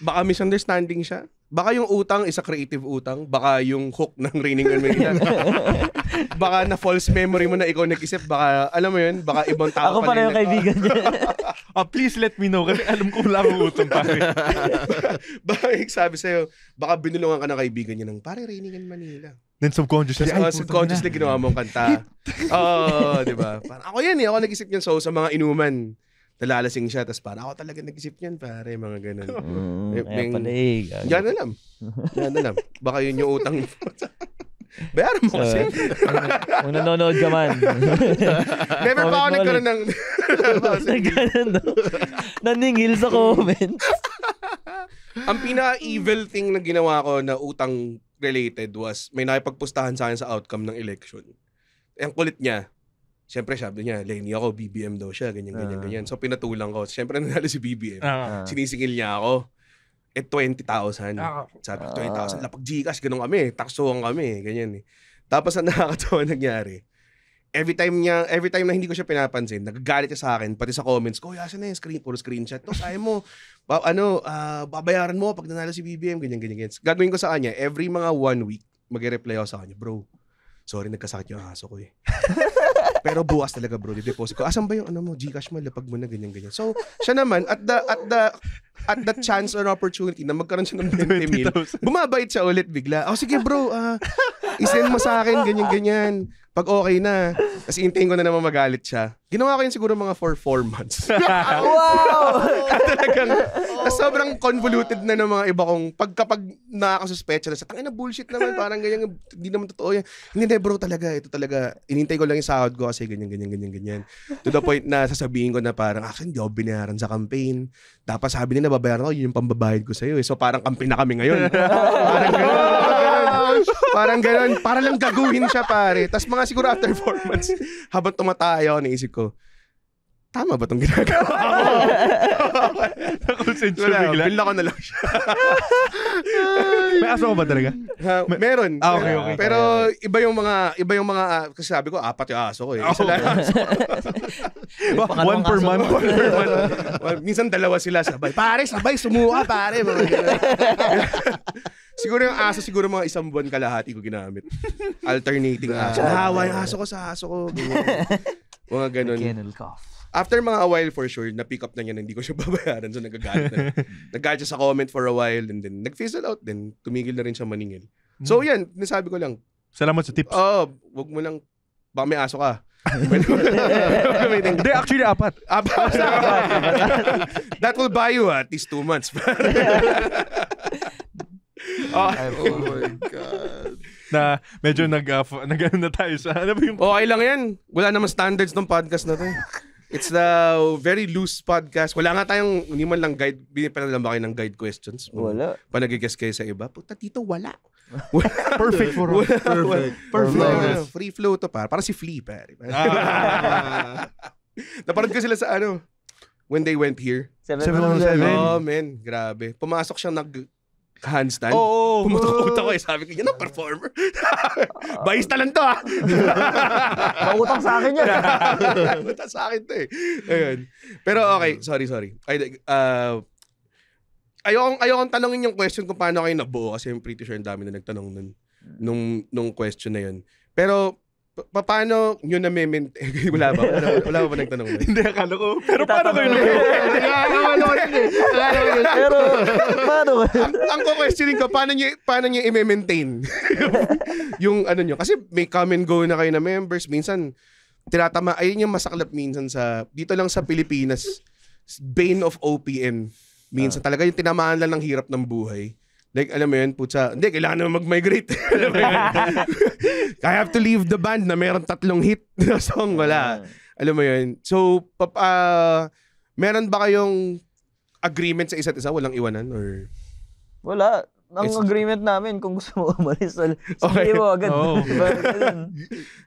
baka misunderstanding siya. Baka yung utang isa creative utang, baka yung hook ng Raining on Manila. [LAUGHS] baka na false memory mo na ikaw nag-isip. Baka, alam mo yun, baka ibang tao Ako pala yung kaibigan niya. oh, [LAUGHS] please let me know kasi alam ko wala akong utang pare. [LAUGHS] baka yung sabi sa'yo, baka binulungan ka ng kaibigan niya ng pare raining in Manila. Then subconsciously, yeah, ay, oh, subconsciously na. ginawa mong kanta. [LAUGHS] Oo, oh, di ba? Parang ako yan eh, ako nag-isip niyan. So, sa mga inuman, nalalasing siya, tapos parang ako talaga nag-isip niyan, pare, mga ganun. Mm, may, may, pala eh. Diyan alam. Yan alam. Baka yun yung utang. Bayaran mo kasi. Uh, [LAUGHS] kung nanonood ka man. [LAUGHS] Never pa ako nagkaroon ng... [LAUGHS] Nagkaroon, no? Naningil sa comments. Ang pinaka-evil thing na ginawa ko na utang related was may nakipagpustahan sa akin sa outcome ng election. Eh, ang kulit niya. Siyempre sabi niya, Lenny ako, BBM daw siya, ganyan, ganyan, uh. ganyan. So pinatulang ko. Siyempre nanalo si BBM. Uh. Ah. Ah. Sinisingil niya ako. Eh, at 20,000. Ah. Sabi ko, 20,000. Ah. Lapag Gcash, ganun kami. Eh. Taksuhan kami. Eh, ganyan eh. Tapos ang [LAUGHS] nakakatawa nangyari, every time niya, every time na hindi ko siya pinapansin, nagagalit siya sa akin, pati sa comments ko, yasa na yung screen, puro screenshot. To, sayo mo, ba, ano, uh, babayaran mo pag nanalo si BBM, ganyan, ganyan, ganyan. Gagawin ko sa kanya, every mga one week, mag-reply ako sa kanya, bro, sorry, nagkasakit yung aso ko eh. [LAUGHS] Pero bukas talaga bro, di-deposit ko. Asan ba yung ano mo, Gcash mo, lapag mo na ganyan-ganyan. So, siya naman, at the, at the, at the chance or opportunity na magkaroon siya ng 20 mil, [LAUGHS] bumabait siya ulit bigla. Oh, sige bro, uh, isend mo sa akin, ganyan-ganyan. Pag okay na, kasi intayin ko na naman magalit siya. Ginawa ko yun siguro mga for four months. [LAUGHS] wow! [LAUGHS] Talagang, oh sobrang convoluted na ng mga iba kong pagkapag kapag nakakasuspecha na sa na bullshit naman, parang ganyan, hindi naman totoo yan. Hindi, hindi bro talaga, ito talaga, inintay ko lang yung sahod ko kasi ganyan, ganyan, ganyan, ganyan. To the point na sasabihin ko na parang, actually, hindi ako binayaran sa campaign. Dapat sabi nila, babayaran ako, yun yung pambabayad ko sa'yo. Eh. So parang campaign na kami ngayon. [LAUGHS] parang ganyan parang ganun. Para lang gaguhin siya, pare. Tapos mga siguro after four months, habang tumatayo, naisip ko, tama ba itong ginagawa ko? [LAUGHS] Nakonsensya Wala, bigla. Bigla ko na lang siya. May aso ba talaga? Ha, meron. Ah, okay, okay. Pero iba yung mga, iba yung mga, ah, kasi sabi ko, apat yung aso ko eh. Oh. Isa lang aso [LAUGHS] one per month. [LAUGHS] One per month. minsan dalawa sila sabay. Pare, sabay, sumuha, pare. Siguro yung aso, siguro mga isang buwan kalahati ko ginamit. Alternating aso. Nahawa yung aso ko sa aso ko. [LAUGHS] Mga ganun. Kennel cough. After mga a while for sure, na-pick up na niya na hindi ko siya [LAUGHS] babayaran. So nagagalit na. [LAUGHS] nagagalit siya sa comment for a while and then nag-fizzle out then Tumigil na rin siya maningil. Hmm. So yan, nasabi ko lang. Salamat sa tips. Oo, oh, wag mo lang. Baka may aso ka. Hindi, actually, apat. Apat. That will buy you at least two months. Oh, [LAUGHS] oh my God. na medyo nag, uh, nag ano na tayo sa, ano ba yung... Oh, okay lang yan. Wala naman standards ng podcast na to. Eh. It's a very loose podcast. Wala nga tayong, hindi man lang guide, lang ba kayo ng guide questions? Hmm. Wala. Pa guess kayo sa iba? Puta, tito, wala. [LAUGHS] Perfect for us. Perfect. Perfect. Perfect. Free flow to par. Para si Flea, eh, pare. Ah. [LAUGHS] Naparad ko sila sa ano, when they went here. 707. Oh, man. Grabe. Pumasok siyang nag handstand. Oo. Oh, Pumutukot ako eh. Sabi ko, yan ang performer. [LAUGHS] Bayis na lang to ah. [LAUGHS] Mautang sa akin yan. [LAUGHS] Mautang sa akin to eh. Ayun. Pero okay, sorry, sorry. Ay, uh, ayokong, ayokong tanongin yung question kung paano kayo nabuo kasi I'm pretty sure ang dami na nagtanong nun, nung, nung question na yun. Pero pa- paano nyo na-maintain? [LAUGHS] wala ba? Wala, wala ba ba nagtanong na? [LAUGHS] Hindi, akala ko. Pero paano kayo na-maintain? [LAUGHS] Akala ko yun. Eh. Akala ko yun. Pero, paano kayo? ang, ang questioning ko, paano nyo, paano nyo i-maintain? yung ano nyo. Kasi may come and go na kayo na members. Minsan, tinatama, ayun yung masaklap minsan sa, dito lang sa Pilipinas, bane of OPM. Minsan ah. talaga yung tinamaan lang ng hirap ng buhay. Like, alam mo yun, putsa, hindi, kailangan naman mag-migrate. [LAUGHS] alam mo yun? [LAUGHS] I have to leave the band na meron tatlong hit na [LAUGHS] song, wala. Uh. Alam mo yun? So, pap, uh, meron ba kayong agreement sa isa't isa? Walang iwanan? Or... Wala. Ang It's... agreement namin, kung gusto mo umalis, sabihin okay. mo agad. Oh.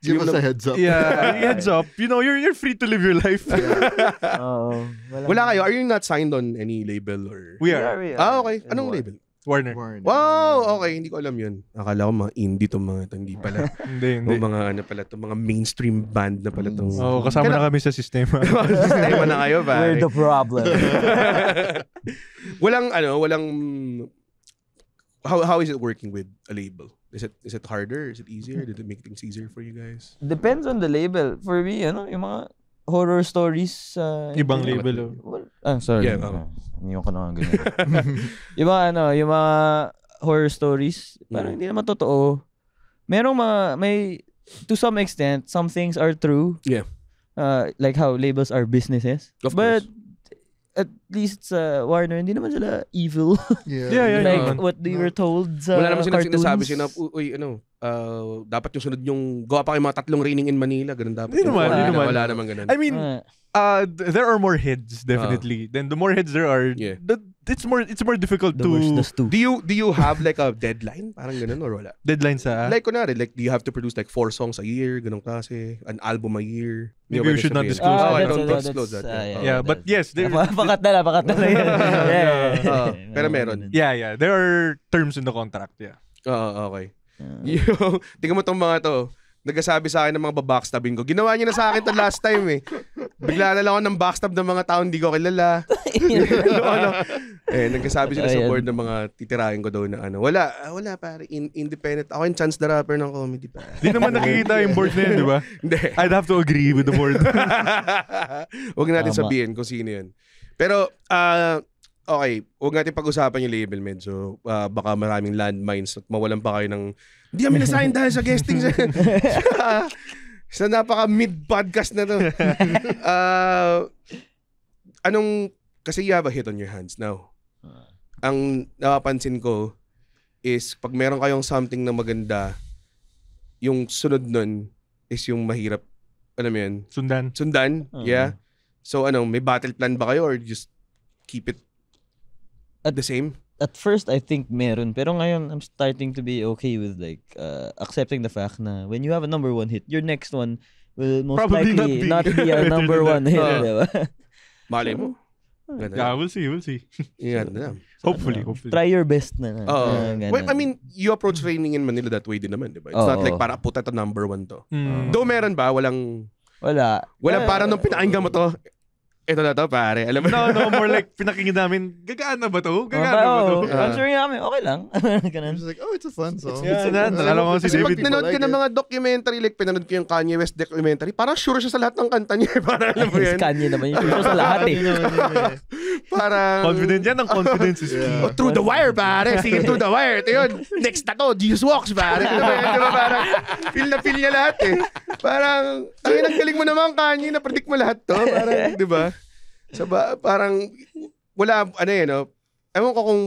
Give us a heads up. Yeah, heads up. You know, you're, you're free to live your life. yeah. oh, wala, wala kayo? Are you not signed on any label? or? We are. Yeah, we are. Ah, okay. Anong label? Warner. Warner. Wow, okay. Hindi ko alam yun. Akala ko mga indie itong mga ito. Hindi pala. [LAUGHS] hindi, hindi. O mga ano pala itong mga mainstream band na pala itong. Oo, oh, kasama Kala... na kami sa sistema. [LAUGHS] sistema na kayo ba? [LAUGHS] We're the problem. walang ano, walang... How, how is it working with a label? Is it is it harder? Is it easier? Did it make things easier for you guys? Depends on the label. For me, ano, yung mga horror stories sa... Uh, Ibang label. Oh. Well, ah, sorry. Yeah, no. Hindi ko na ganyan. [LAUGHS] [LAUGHS] yung mga ano, yung mga horror stories, parang yeah. hindi naman totoo. Merong mga, may, to some extent, some things are true. Yeah. Uh, like how labels are businesses. Of but course at least sa Warner, hindi naman sila evil. [LAUGHS] Yeah, yeah, yeah. like yeah. what they were told sa Wala naman sila sinasabi sila, uy, ano, uh, dapat yung sunod yung gawa pa kayo mga tatlong raining in Manila, ganun dapat. Hindi naman, hindi naman. Wala naman ganun. I mean, ah. uh, there are more heads, definitely. Uh, Then the more heads there are, yeah. the it's more it's more difficult the to worst, do you do you have like a deadline parang ganun or wala deadline sa ah? like kunwari like do you have to produce like four songs a year ganun kasi an album a year maybe we should not disclose uh, oh, ah, that don't disclose that yeah, yeah but yes there [LAUGHS] pakat na pakat na yan [LAUGHS] yeah, oh, pero meron yeah yeah there are terms in the contract yeah uh, okay uh, [LAUGHS] tingnan mo tong mga to nagasabi sa akin ng mga babackstabing ko. Ginawa niya na sa akin to last time eh. Bigla na lang ako ng backstab ng mga taong hindi ko kilala. [LAUGHS] ano, Eh, nagkasabi sila sa board ng mga titirahin ko daw na ano. Wala, wala pare. In- independent. Ako yung chance the rapper ng comedy pa. Di naman nakikita yung board na yun, di ba? [LAUGHS] Hindi. I'd have to agree with the board. [LAUGHS] Huwag natin Tama. sabihin kung sino yun. Pero, ah, okay, huwag natin pag-usapan yung label medyo. ah, baka maraming landmines at mawalan pa kayo ng hindi kami nasign dahil sa guesting sa, [LAUGHS] sa, napaka-mid-podcast na to. uh, [LAUGHS] anong, kasi you have a hit on your hands now. Ah. Ang napapansin ko is pag meron kayong something na maganda, yung sunod nun is yung mahirap. Ano mo yun? Sundan. Sundan, uh-huh. yeah. So ano, may battle plan ba kayo or just keep it at the same? at first I think meron pero ngayon I'm starting to be okay with like uh, accepting the fact na when you have a number one hit your next one will most Probably likely not be, not be a [LAUGHS] number one hit uh, diba? [LAUGHS] Mali mo Ganda. Yeah, we'll see, we'll see. [LAUGHS] yeah, na So, hopefully, ano, hopefully. Try your best na. na. Oh. Uh, well, I mean, you approach training in Manila that way din naman, di ba? It's oh, not like para puta to number one to. Mm. Though meron ba, walang... Wala. Wala, uh, parang nung pinakinggan mo to, ito na to pare. Alam mo? No, no, more like [LAUGHS] pinakinggan namin, gagaan na ba to? Gagaan na ba to? Oh, uh, oh, ah. sure namin, okay lang. [LAUGHS] Ganun. like, oh, it's a fun song. Yeah, it's, yeah, it's, alam mo si David. Pag nanood like ka ng mga documentary, like pinanood ko yung Kanye West documentary, parang sure siya sa lahat ng kanta niya. Eh. [LAUGHS] Para alam mo yan. Kanye naman yung sure sa lahat eh. eh. parang... Confident yan, ang confidence is Yeah. Oh, through the wire, pare. Sige, through the wire. Ito yun. Next na to, Jesus Walks, pare. Ano ba Diba, parang feel na feel niya lahat eh. Parang, ay, galing mo naman, Kanye, na-predict mo lahat to. Parang, di ba? So ba, parang wala ano yan, no? Ewan ko kung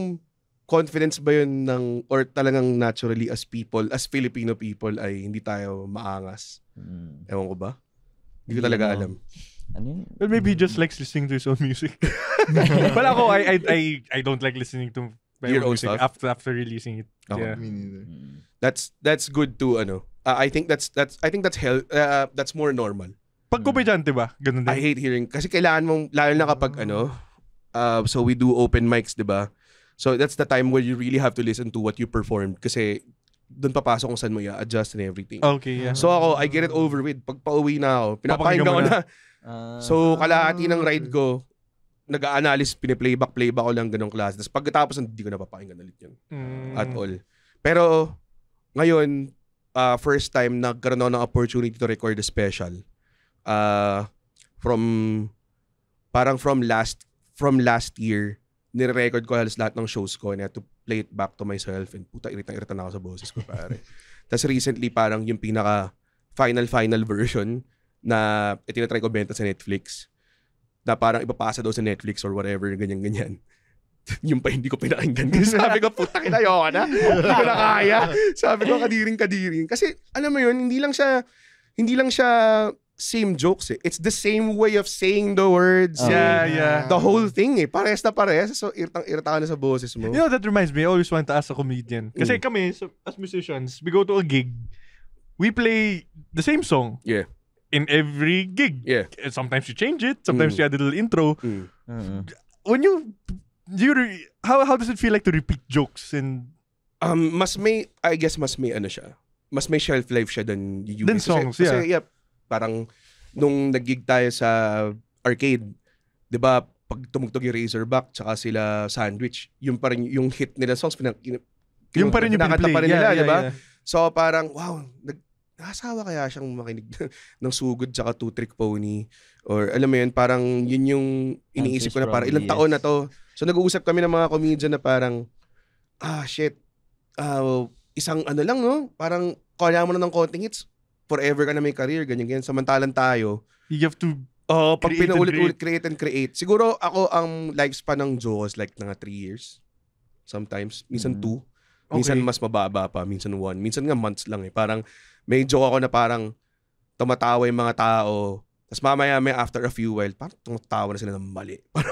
confidence ba yun ng or talagang naturally as people, as Filipino people ay hindi tayo maangas. Mm. Ewan ko ba? Hindi ko talaga ano. alam. Ano Well, maybe he just likes listening to his own music. [LAUGHS] Well, ako, I, I, I, I don't like listening to my Your own, own stuff? after, after releasing it. Ako, yeah. Me neither. Hmm. That's, that's good too, ano. Uh, I think that's, that's, I think that's, hell, uh, uh, that's more normal. Pag komedyante ba? Ganun din. I hate hearing. Kasi kailangan mong, lalo na kapag ano, uh, so we do open mics, di ba? So that's the time where you really have to listen to what you performed. Kasi doon papasok kung saan mo i-adjust and everything. Okay, yeah. So ako, I get it over with. Pag pauwi na ako, pinapakinggan ko na. na. Uh, so kalahati ng ride ko, nag-a-analysis, pine-playback, playback ko lang ganong klase. Tapos pagkatapos, hindi ko napapakinggan ulit yun. Mm. At all. Pero, ngayon, uh, first time nagkaroon ako ng opportunity to record a special uh, from parang from last from last year nire-record ko halos lahat ng shows ko and I had to play it back to myself and puta irita-irita na ako sa boses ko pare. [LAUGHS] Tapos recently parang yung pinaka final final version na itinatry ko benta sa Netflix na parang ipapasa daw sa Netflix or whatever, ganyan-ganyan. [LAUGHS] yung pa hindi ko pinakinggan. Sabi ko, puta kina yo na. Hindi ko na kaya. [LAUGHS] Sabi ko, kadiring-kadiring. Kasi, alam mo yun, hindi lang siya, hindi lang siya same jokes eh. It's the same way of saying the words. Oh, yeah, yeah. The whole thing eh. Parehas na parehas. So, irtang-irta ka na sa boses mo. You know, that reminds me, I always want to ask a comedian. Kasi mm. kami, as musicians, we go to a gig, we play the same song. Yeah. In every gig. Yeah. Sometimes you change it. Sometimes mm. you add a little intro. Mm. Uh-huh. When you, you re- how, how does it feel like to repeat jokes and... Um, mas may, I guess mas may ano siya. Mas may shelf life siya than you. Than songs, kasi, yeah. Kasi, yeah, parang nung nag-gig tayo sa arcade, 'di ba? Pag tumugtog yung Razorback tsaka sila Sandwich, yung pa rin yung hit nila songs pinag yung pa rin yung pinakanta pa rin nila, yeah, 'di ba? Yeah. So parang wow, nag Nakasawa kaya siyang makinig [LAUGHS] ng sugod tsaka two trick pony or alam mo yun parang yun yung iniisip ko na parang ilang taon na to so nag-uusap kami ng mga comedian na parang ah shit uh, isang ano lang no parang kaya mo na ng konting hits forever ka na may career, ganyan, ganyan. Samantalang tayo, you have to oh, uh, pag pinaulit-ulit, create and create. Siguro ako, ang lifespan ng Joe is like mga 3 years. Sometimes. Minsan 2. Mm. Okay. Minsan mas mababa pa. Minsan 1. Minsan nga months lang eh. Parang may joke ako na parang tumatawa yung mga tao tapos mamaya may after a few while, parang tumatawa na sila ng mali. [LAUGHS]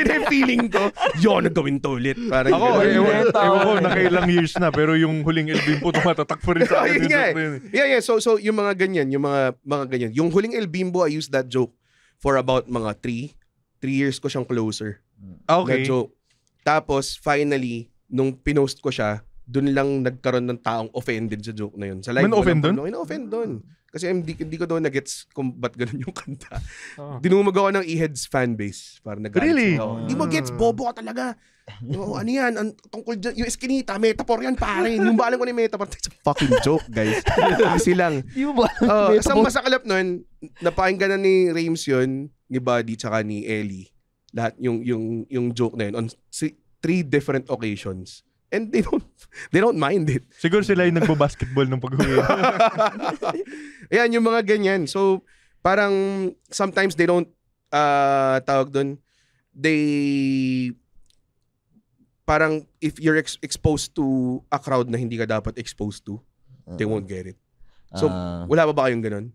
yun yung feeling ko, yun, nagawin to ulit. Parang Ako, yun. ewan ko, nakailang years na, pero yung huling LBM po, tumatatak pa rin sa [LAUGHS] akin. yun nga, eh. yeah, yeah. So, so, yung mga ganyan, yung mga, mga ganyan. Yung huling El Bimbo, I used that joke for about mga three, three years ko siyang closer. Ah, okay. Na joke. Tapos, finally, nung pinost ko siya, doon lang nagkaroon ng taong offended sa joke na yun. Sa live Man offend doon? Man offend doon. Kasi hindi, hindi ko daw nagets kung ba't ganun yung kanta. Oh. Ah. Dinumag ako ng E-Heads fanbase. Para nag Really? Ako. Ah. Hindi mo gets, bobo ka talaga. [LAUGHS] oh, ano yan? Ang, tungkol dyan, yung eskinita, metaphor yan pare. Yung balang ko ni metaphor. It's [LAUGHS] a fucking joke, guys. [LAUGHS] Kasi lang. Yung balang uh, oh, metaphor. Isang masakalap nun, napakinggan na ni Rames yun, ni Buddy, tsaka ni Ellie. Lahat yung, yung, yung joke na yun on three different occasions. And they don't [LAUGHS] they don't mind it. Siguro sila yung nagbo-basketball nung pag-uwi. [LAUGHS] Ayan, yung mga ganyan. So, parang sometimes they don't uh, tawag doon. They parang if you're ex- exposed to a crowd na hindi ka dapat exposed to, uh, they won't get it. So, uh, wala pa ba kayong ganun?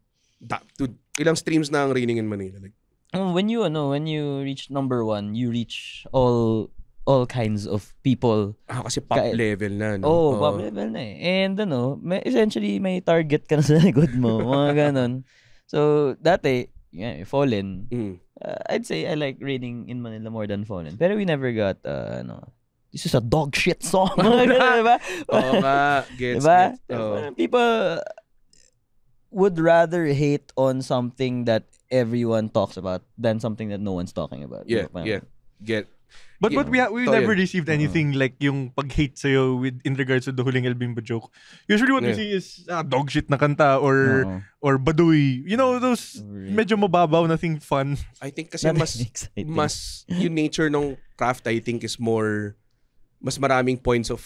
Da, dude, ilang streams na ang raining in Manila? Like, mm, when you ano, when you reach number one, you reach all all kinds of people. Ah, kasi pop level na. No? oh, pop oh. level na eh. And ano, may, essentially may target ka na sa likod mo, [LAUGHS] mga ganon. So, dati, yeah, Fallen, Mm. uh, I'd say I like Raining in Manila more than Fallen. Pero we never got, uh, ano, this is a dog shit song. [LAUGHS] Mga ganon, diba? Oo nga, gets, diba? gets. Oh. People would rather hate on something that everyone talks about than something that no one's talking about. Yeah, Diba? yeah. Get, But what we ha- we never yun. received uh-huh. anything like yung pag-hate sa yo with in regards to the huling El Bimbo joke. Usually what yeah. we see is ah, dog shit na kanta or no. Uh-huh. or baduy. You know those oh, medyo mababaw na thing fun. I think kasi mas exciting. mas yung nature ng craft I think is more mas maraming points of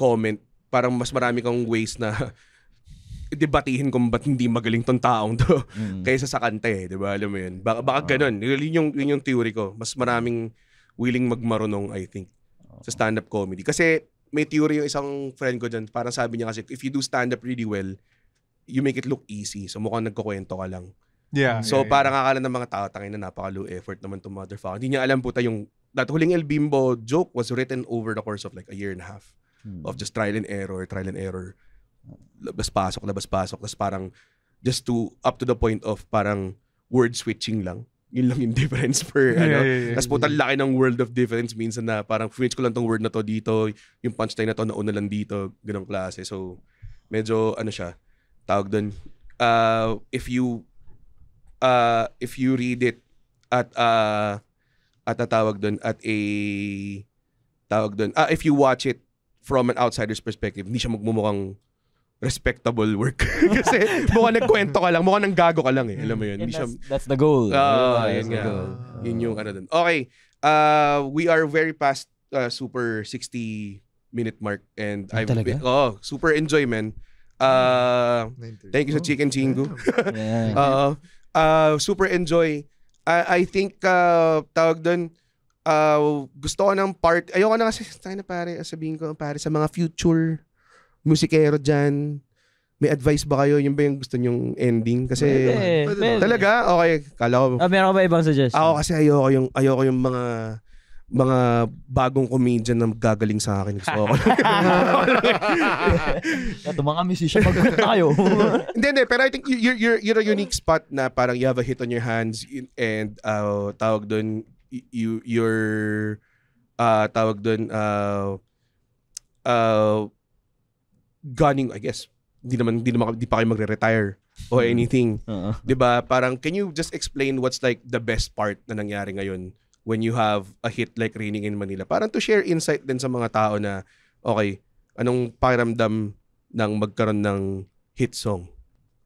comment. Parang mas marami kang ways na [LAUGHS] debatihin kung ba't hindi magaling tong taong to mm. [LAUGHS] kaysa sa kanta eh, 'di ba? Alam mo 'yun. Baka baka ah. ganun. Yun yung yun yung theory ko. Mas maraming willing magmarunong, I think, sa stand-up comedy. Kasi may theory yung isang friend ko dyan, parang sabi niya kasi, if you do stand-up really well, you make it look easy. So mukhang nagkukwento ka lang. Yeah. So yeah, parang yeah. akala ng mga tao, tangin na napaka-low effort naman itong motherfucker. Hindi niya alam puta yung, that huling El Bimbo joke was written over the course of like a year and a half hmm. of just trial and error, trial and error. Labas pasok, labas pasok. Tapos parang just to, up to the point of parang word switching lang yun lang yung [LAUGHS] difference per yeah, ano. Yeah, yeah, Tapos putang laki ng world of difference minsan na parang fringe ko lang tong word na to dito, yung punchline na to nauna lang dito, ganong klase. So, medyo ano siya, tawag doon, uh, if you uh, if you read it at uh, at tatawag doon at a tawag doon, uh, ah, if you watch it from an outsider's perspective, hindi siya magmumukhang respectable work. [LAUGHS] Kasi mukha nagkwento ka lang, mukha nang gago ka lang eh. Alam mo yun. that's, that's the goal. Oo, uh, yeah, yun nga. Goal. Yun yung ano dun. Okay. Uh, we are very past uh, super 60 minute mark and ah, I've Talaga? been, oh, super enjoy man. Uh, thank you sa Chicken Chingu. [LAUGHS] yeah. [LAUGHS] uh, uh, super enjoy. I, I think uh, tawag doon uh, gusto ko ng part ayoko na kasi tayo na pare sabihin ko pare sa mga future musikero dyan? May advice ba kayo? Yung ba yung gusto nyong ending? Kasi Pwede, pwede. talaga? Okay. Kala ko. Ah, meron ka ba ibang suggestion? Ako kasi ayoko yung, ayoko yung mga mga bagong comedian na gagaling sa akin. So, ako Ito mga musician, magpunta tayo. [LAUGHS] Hindi, hindi. Pero I think you're, you're, you're a unique spot na parang you have a hit on your hands and uh, tawag doon, you, you're, uh, tawag doon, uh, uh, gunning, I guess, di naman di naman di pa kayo magre-retire or hmm. anything. Uh-huh. 'Di ba? Parang can you just explain what's like the best part na nangyari ngayon when you have a hit like Raining in Manila? Parang to share insight din sa mga tao na okay, anong pakiramdam ng magkaroon ng hit song?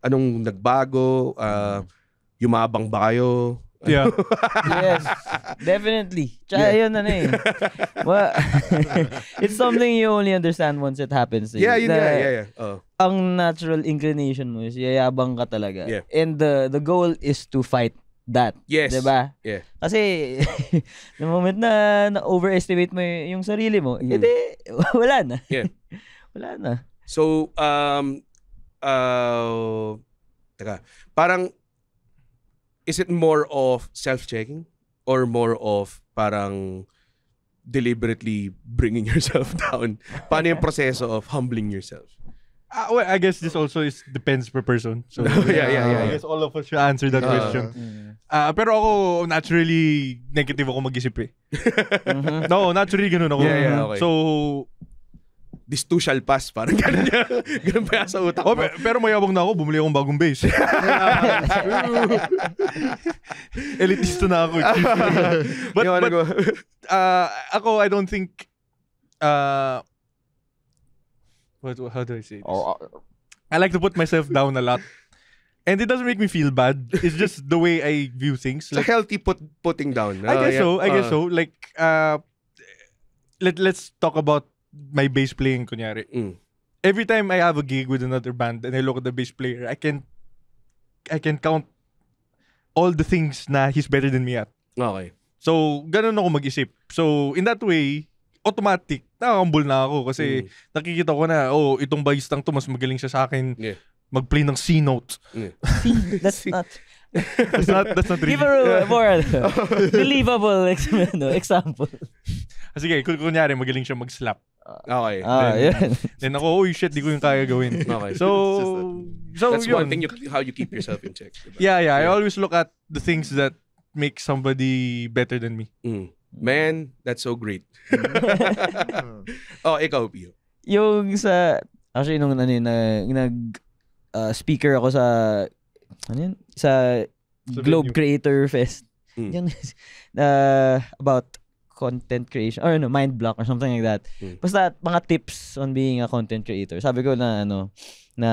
Anong nagbago? Uh, yumabang ba kayo? Yeah. yes. Definitely. Tsaka yeah. yun ano eh. [LAUGHS] Well, [LAUGHS] it's something you only understand once it happens to eh. Yeah, yun, na, yeah, yeah, yeah. Oh. Ang natural inclination mo is yayabang ka talaga. Yeah. And the the goal is to fight that. Yes. Diba? Yeah. Kasi, [LAUGHS] the moment na na-overestimate mo yung sarili mo, mm. edi, wala na. Yeah. wala na. So, um, uh, teka, parang is it more of self-checking or more of parang deliberately bringing [LAUGHS] yourself down? Paano yung proseso of humbling yourself? Uh, well, I guess this also is depends per person. So [LAUGHS] yeah, yeah, yeah, yeah. I guess all of us should answer that uh, question. Uh, pero ako, naturally, negative ako mag-isip eh. [LAUGHS] Mm-hmm. no, naturally, ganun ako. Yeah, yeah, okay. So, this too shall pass. Parang ganun niya. [LAUGHS] ganun pa yan sa utak oh, ko. Oh, pero, pero mayabang na ako, bumili akong bagong base. [LAUGHS] Elitista na ako. [LAUGHS] but, but uh, ako, I don't think, uh, what, how do I say this? Oh, uh, I like to put myself down a lot. And it doesn't make me feel bad. It's just the way I view things. Like, it's a healthy put, putting down. Uh, I guess oh, yeah. so. I guess uh, so. Like, uh, let, let's talk about my bass playing kunyari. Mm. Every time I have a gig with another band and I look at the bass player, I can I can count all the things na he's better than me at. Okay. So, ganun ako mag-isip. So, in that way, automatic, nakakambol na ako kasi mm. nakikita ko na, oh, itong bahistang to, mas magaling siya sa akin yeah. mag-play ng C note. Yeah. [LAUGHS] C, that's not... that's not, that's not really... Give a [LAUGHS] more [LAUGHS] believable no, example. Ah, sige, kun- kunyari, magaling siya mag-slap. Ah. Okay. Ah, then, yan. [LAUGHS] then ako, oh shit, di ko yung kaya gawin. [LAUGHS] Okay. So, so That's yun. one thing you, how you keep yourself in check. Diba? yeah, yeah, I always look at the things that make somebody better than me. Mm. Man, that's so great. [LAUGHS] oh, ikaw, Pio. Yung sa, actually, nung ano nag, nag uh, speaker ako sa, ano yun? Sa, Sa Globe venue. Creator Fest. Mm. Yun, uh, about content creation or ano, mind block or something like that. Hmm. Basta mga tips on being a content creator. Sabi ko na ano na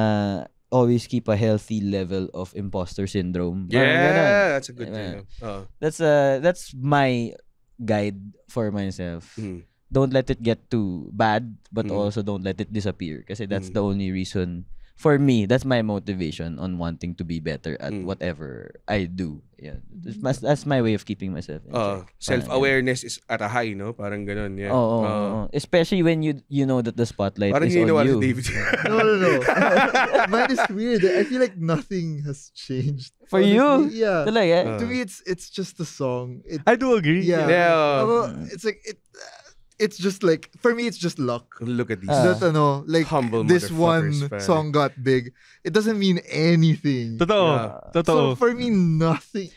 always keep a healthy level of imposter syndrome. Yeah, uh, that's a good thing. uh That's uh that's my guide for myself. Hmm. Don't let it get too bad but hmm. also don't let it disappear kasi that's hmm. the only reason for me, that's my motivation on wanting to be better at mm. whatever I do. Yeah. That's, mm. my way of keeping myself uh, Self-awareness is at a high, no? Parang ganun, yeah. oh, oh, oh. Especially when you you know that the spotlight Parang is you on you. David. [LAUGHS] no, no, no. [LAUGHS] Mine is weird. I feel like nothing has changed. For Honestly, you? Yeah. Talaga? Uh. To me, it's it's just the song. It, I do agree. Yeah. yeah. Mm. it's like... it. Uh, it's just like for me it's just luck. Look at these. Uh, that ano, like humble this one song got big. It doesn't mean anything. Totoo. Yeah. Totoo. So for me nothing.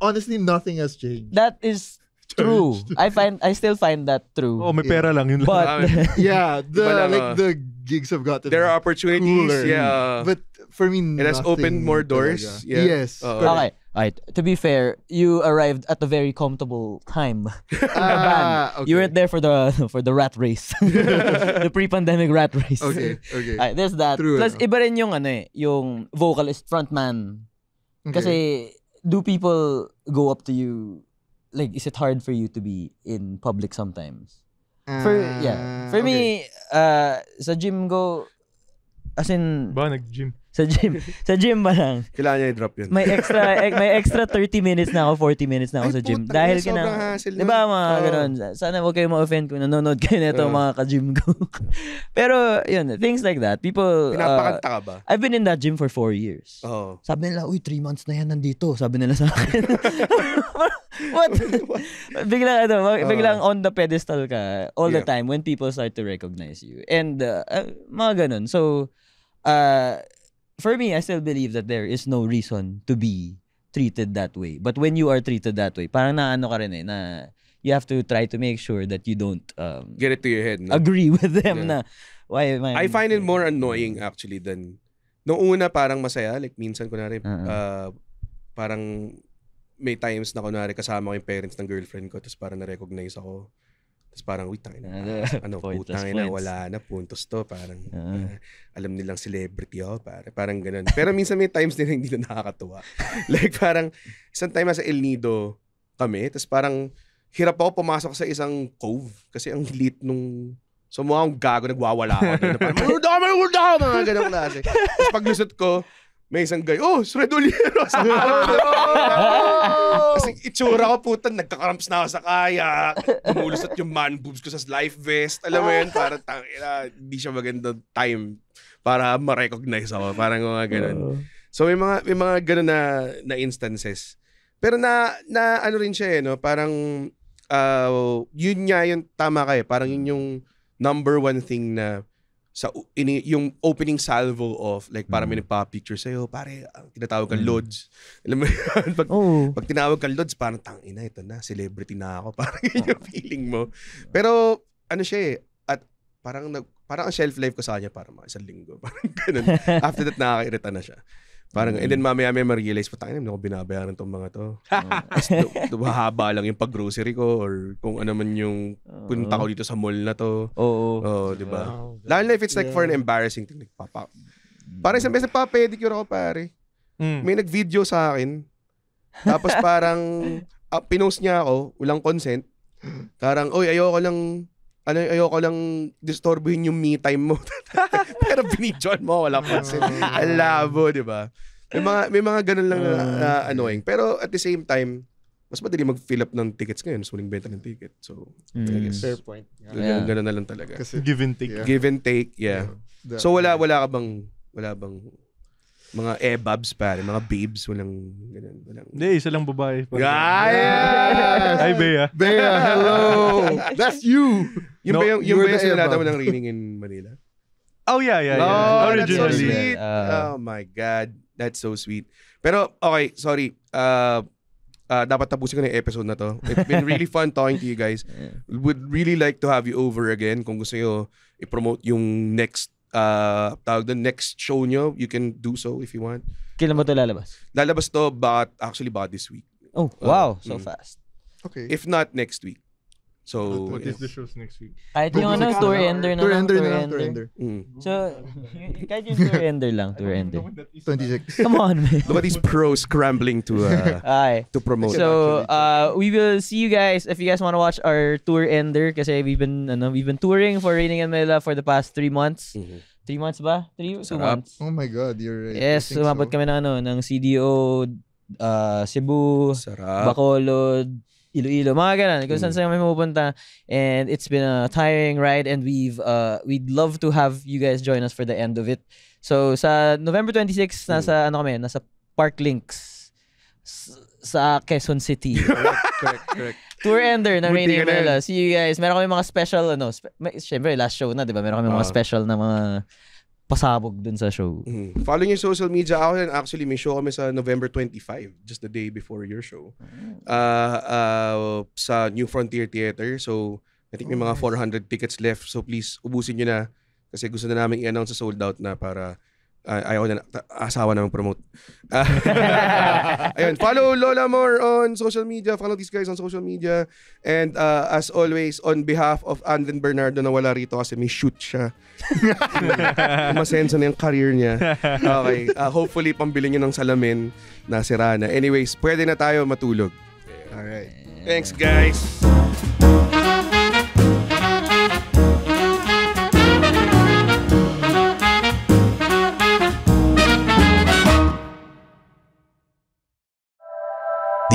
Honestly nothing has changed. That is [LAUGHS] true. I find I still find that true. Oh, may yeah. pera lang yun. But [LAUGHS] yeah, the like ah. the gigs have gotten there are opportunities. Cooler. Yeah, but for me, it has opened more doors. Yeah. Yes. uh Okay. Alright, to be fair, you arrived at a very comfortable time. [LAUGHS] Ah, okay. You weren't there for the [LAUGHS] for the rat race. [LAUGHS] the pre-pandemic rat race. Okay, okay. Alright, there's that. True, Plus, ano? iba rin yung ano eh, yung vocalist frontman. Okay. Kasi do people go up to you like is it hard for you to be in public sometimes? Uh, for yeah. For ah, okay. me, uh sa gym go as in Ba nag-gym? Sa gym. Sa gym ba lang? Kailangan niya i-drop yun. May extra [LAUGHS] eh, may extra 30 minutes na ako, 40 minutes na ako Ay, sa gym. Puta, Dahil kina Di ba mga oh. ganun? Sana huwag kayo ma-offend kung nanonood kayo nito uh. mga ka-gym ko. [LAUGHS] Pero yun, things like that. People uh, Pinapakanta uh, ka ba? I've been in that gym for 4 years. Oh. Sabi nila, uy, 3 months na yan nandito. Sabi nila sa akin. [LAUGHS] What? What? biglang ano, uh, biglang on the pedestal ka all yeah. the time when people start to recognize you. And uh, uh mga ganun. So, uh, for me, I still believe that there is no reason to be treated that way. But when you are treated that way, parang naano ka rin eh, na you have to try to make sure that you don't um, get it to your head. No? Agree with them yeah. na why am I I find it more annoying actually than Noong una parang masaya, like minsan kunwari uh-huh. uh, parang may times na kunwari kasama ko yung parents ng girlfriend ko tapos parang na-recognize ako. Tapos parang, uy, tangin na. Ah, [LAUGHS] ano, putang na, wala na, puntos to. Parang, uh alam nilang celebrity ako. Oh, pare. parang ganun. Pero minsan may times din na hindi na nakakatuwa. [LAUGHS] like parang, isang time sa El Nido kami, tapos parang, hirap ako pumasok sa isang cove kasi ang lit nung so mukha gago, nagwawala ako. Doon, parang, murda ka, murda ka, mga ganang klase. Tapos paglusot ko, may isang guy, oh, Fred Olieros. [LAUGHS] [LAUGHS] Kasi itsura ko, nagka-cramps na ako sa kaya. at yung man boobs ko sa life vest. Alam mo yun, parang tangina, hindi siya maganda time para ma-recognize ako. Parang mga ganun. So may mga may mga ganun na na instances. Pero na na ano rin siya eh, no? Parang uh, yun nga yung tama ka eh. Parang yun yung number one thing na sa ini, yung opening salvo of like para may mm. nagpa-picture sa'yo, pare, ang tinatawag kang mm. Lods. Alam mo [LAUGHS] yun? pag, oh. pag tinawag kang Lods, parang ina ito na, celebrity na ako. [LAUGHS] Parang yun yung feeling mo. Pero ano siya eh, at parang nag, parang ang shelf life ko sa kanya parang mga isang linggo. [LAUGHS] Parang ganun. After that, nakakairita na siya. Parang, mm. and then mamaya may ma-realize, patangin naman ako binabayaran tong mga to. [LAUGHS] Haba lang yung pag-grocery ko or kung ano man yung punta ko dito sa mall na to. Oo. Oh, di ba? Wow. Lalo na if it's like yeah. for an embarrassing thing. Like, papa. Parang isang beses pa, pedicure ako pare. Mm. May nag-video sa akin. Tapos parang, uh, [LAUGHS] pinost niya ako, walang consent. Parang, oy, ayoko lang ano, ayoko lang disturbuhin yung me time mo. [LAUGHS] Pero binidyon mo, wala pa. Ah. Ang labo, di ba? May mga, may mga ganun lang na, ah. na, annoying. Pero at the same time, mas madali mag-fill up ng tickets ngayon mas muling benta ng ticket. So, mm. I guess. Fair point. Yeah. yeah. Ganun na lang talaga. Kasi, give and take. Yeah. Give and take, yeah. yeah. So, wala, wala ka bang, wala bang mga e pa rin, mga babes, walang ganun, walang. Hindi, isa lang babae. Ah, yes! Ay, Bea. Bea, hello. That's you. Yung no, ba yung, yung ba yung sinalata mo ng Raining in Manila? Oh yeah, yeah, yeah. Oh, Originally. That's so sweet. Uh, oh my god, that's so sweet. Pero okay, sorry. Uh, uh, dapat tapusin ko na yung episode na to. It's been really fun talking to you guys. [LAUGHS] Would really like to have you over again kung gusto nyo i-promote yung next uh, tawag the next show nyo, you can do so if you want. Kailan ba to lalabas? Lalabas to, but actually, ba this week. Oh, wow. Uh, so mm. fast. Okay. If not, next week. So, what is the shows next week? Kahit yung ano, tour ender na Tour ender na lang, tour ender. Mm. So, y- [LAUGHS] kahit yung tour ender lang, tour ender. 26. [LAUGHS] Come on, man. Look at these pros scrambling to uh, [LAUGHS] to promote. So, uh, we will see you guys if you guys want to watch our tour ender kasi we've been ano, we've been touring for Raining and Manila for the past three months. Mhm. Three months ba? Three, two months. Oh my God, you're right. Yes, I umabot kami ng ano, ng CDO, uh, Cebu, Sarap. Bacolod, Iloilo, mga ganun, kung saan mm. saan kami mapupunta. And it's been a tiring ride and we've, uh, we'd love to have you guys join us for the end of it. So, sa November 26, mm. nasa, ano kami, nasa Park Links sa Quezon City. [LAUGHS] correct, correct. Tour ender ng Rainy ka na Manila. See you guys. Meron kami mga special, ano, spe- may- syempre, last show na, di ba? Meron kami mga special na mga pasabog dun sa show. mm Follow Following your social media ako and actually may show kami sa November 25, just the day before your show. Uh, uh, sa New Frontier Theater. So, I think may mga 400 tickets left. So, please, ubusin nyo na kasi gusto na namin i-announce sa sold out na para Uh, ayaw na, asawa na mag-promote. Ah, [LAUGHS] ayun, follow Lola More on social media. Follow these guys on social media. And uh, as always, on behalf of Andren Bernardo na wala rito kasi may shoot siya. [LAUGHS] Masenso na yung career niya. Okay. Uh, hopefully, pambili niyo ng salamin na sira na. Anyways, pwede na tayo matulog. Alright. Thanks, guys.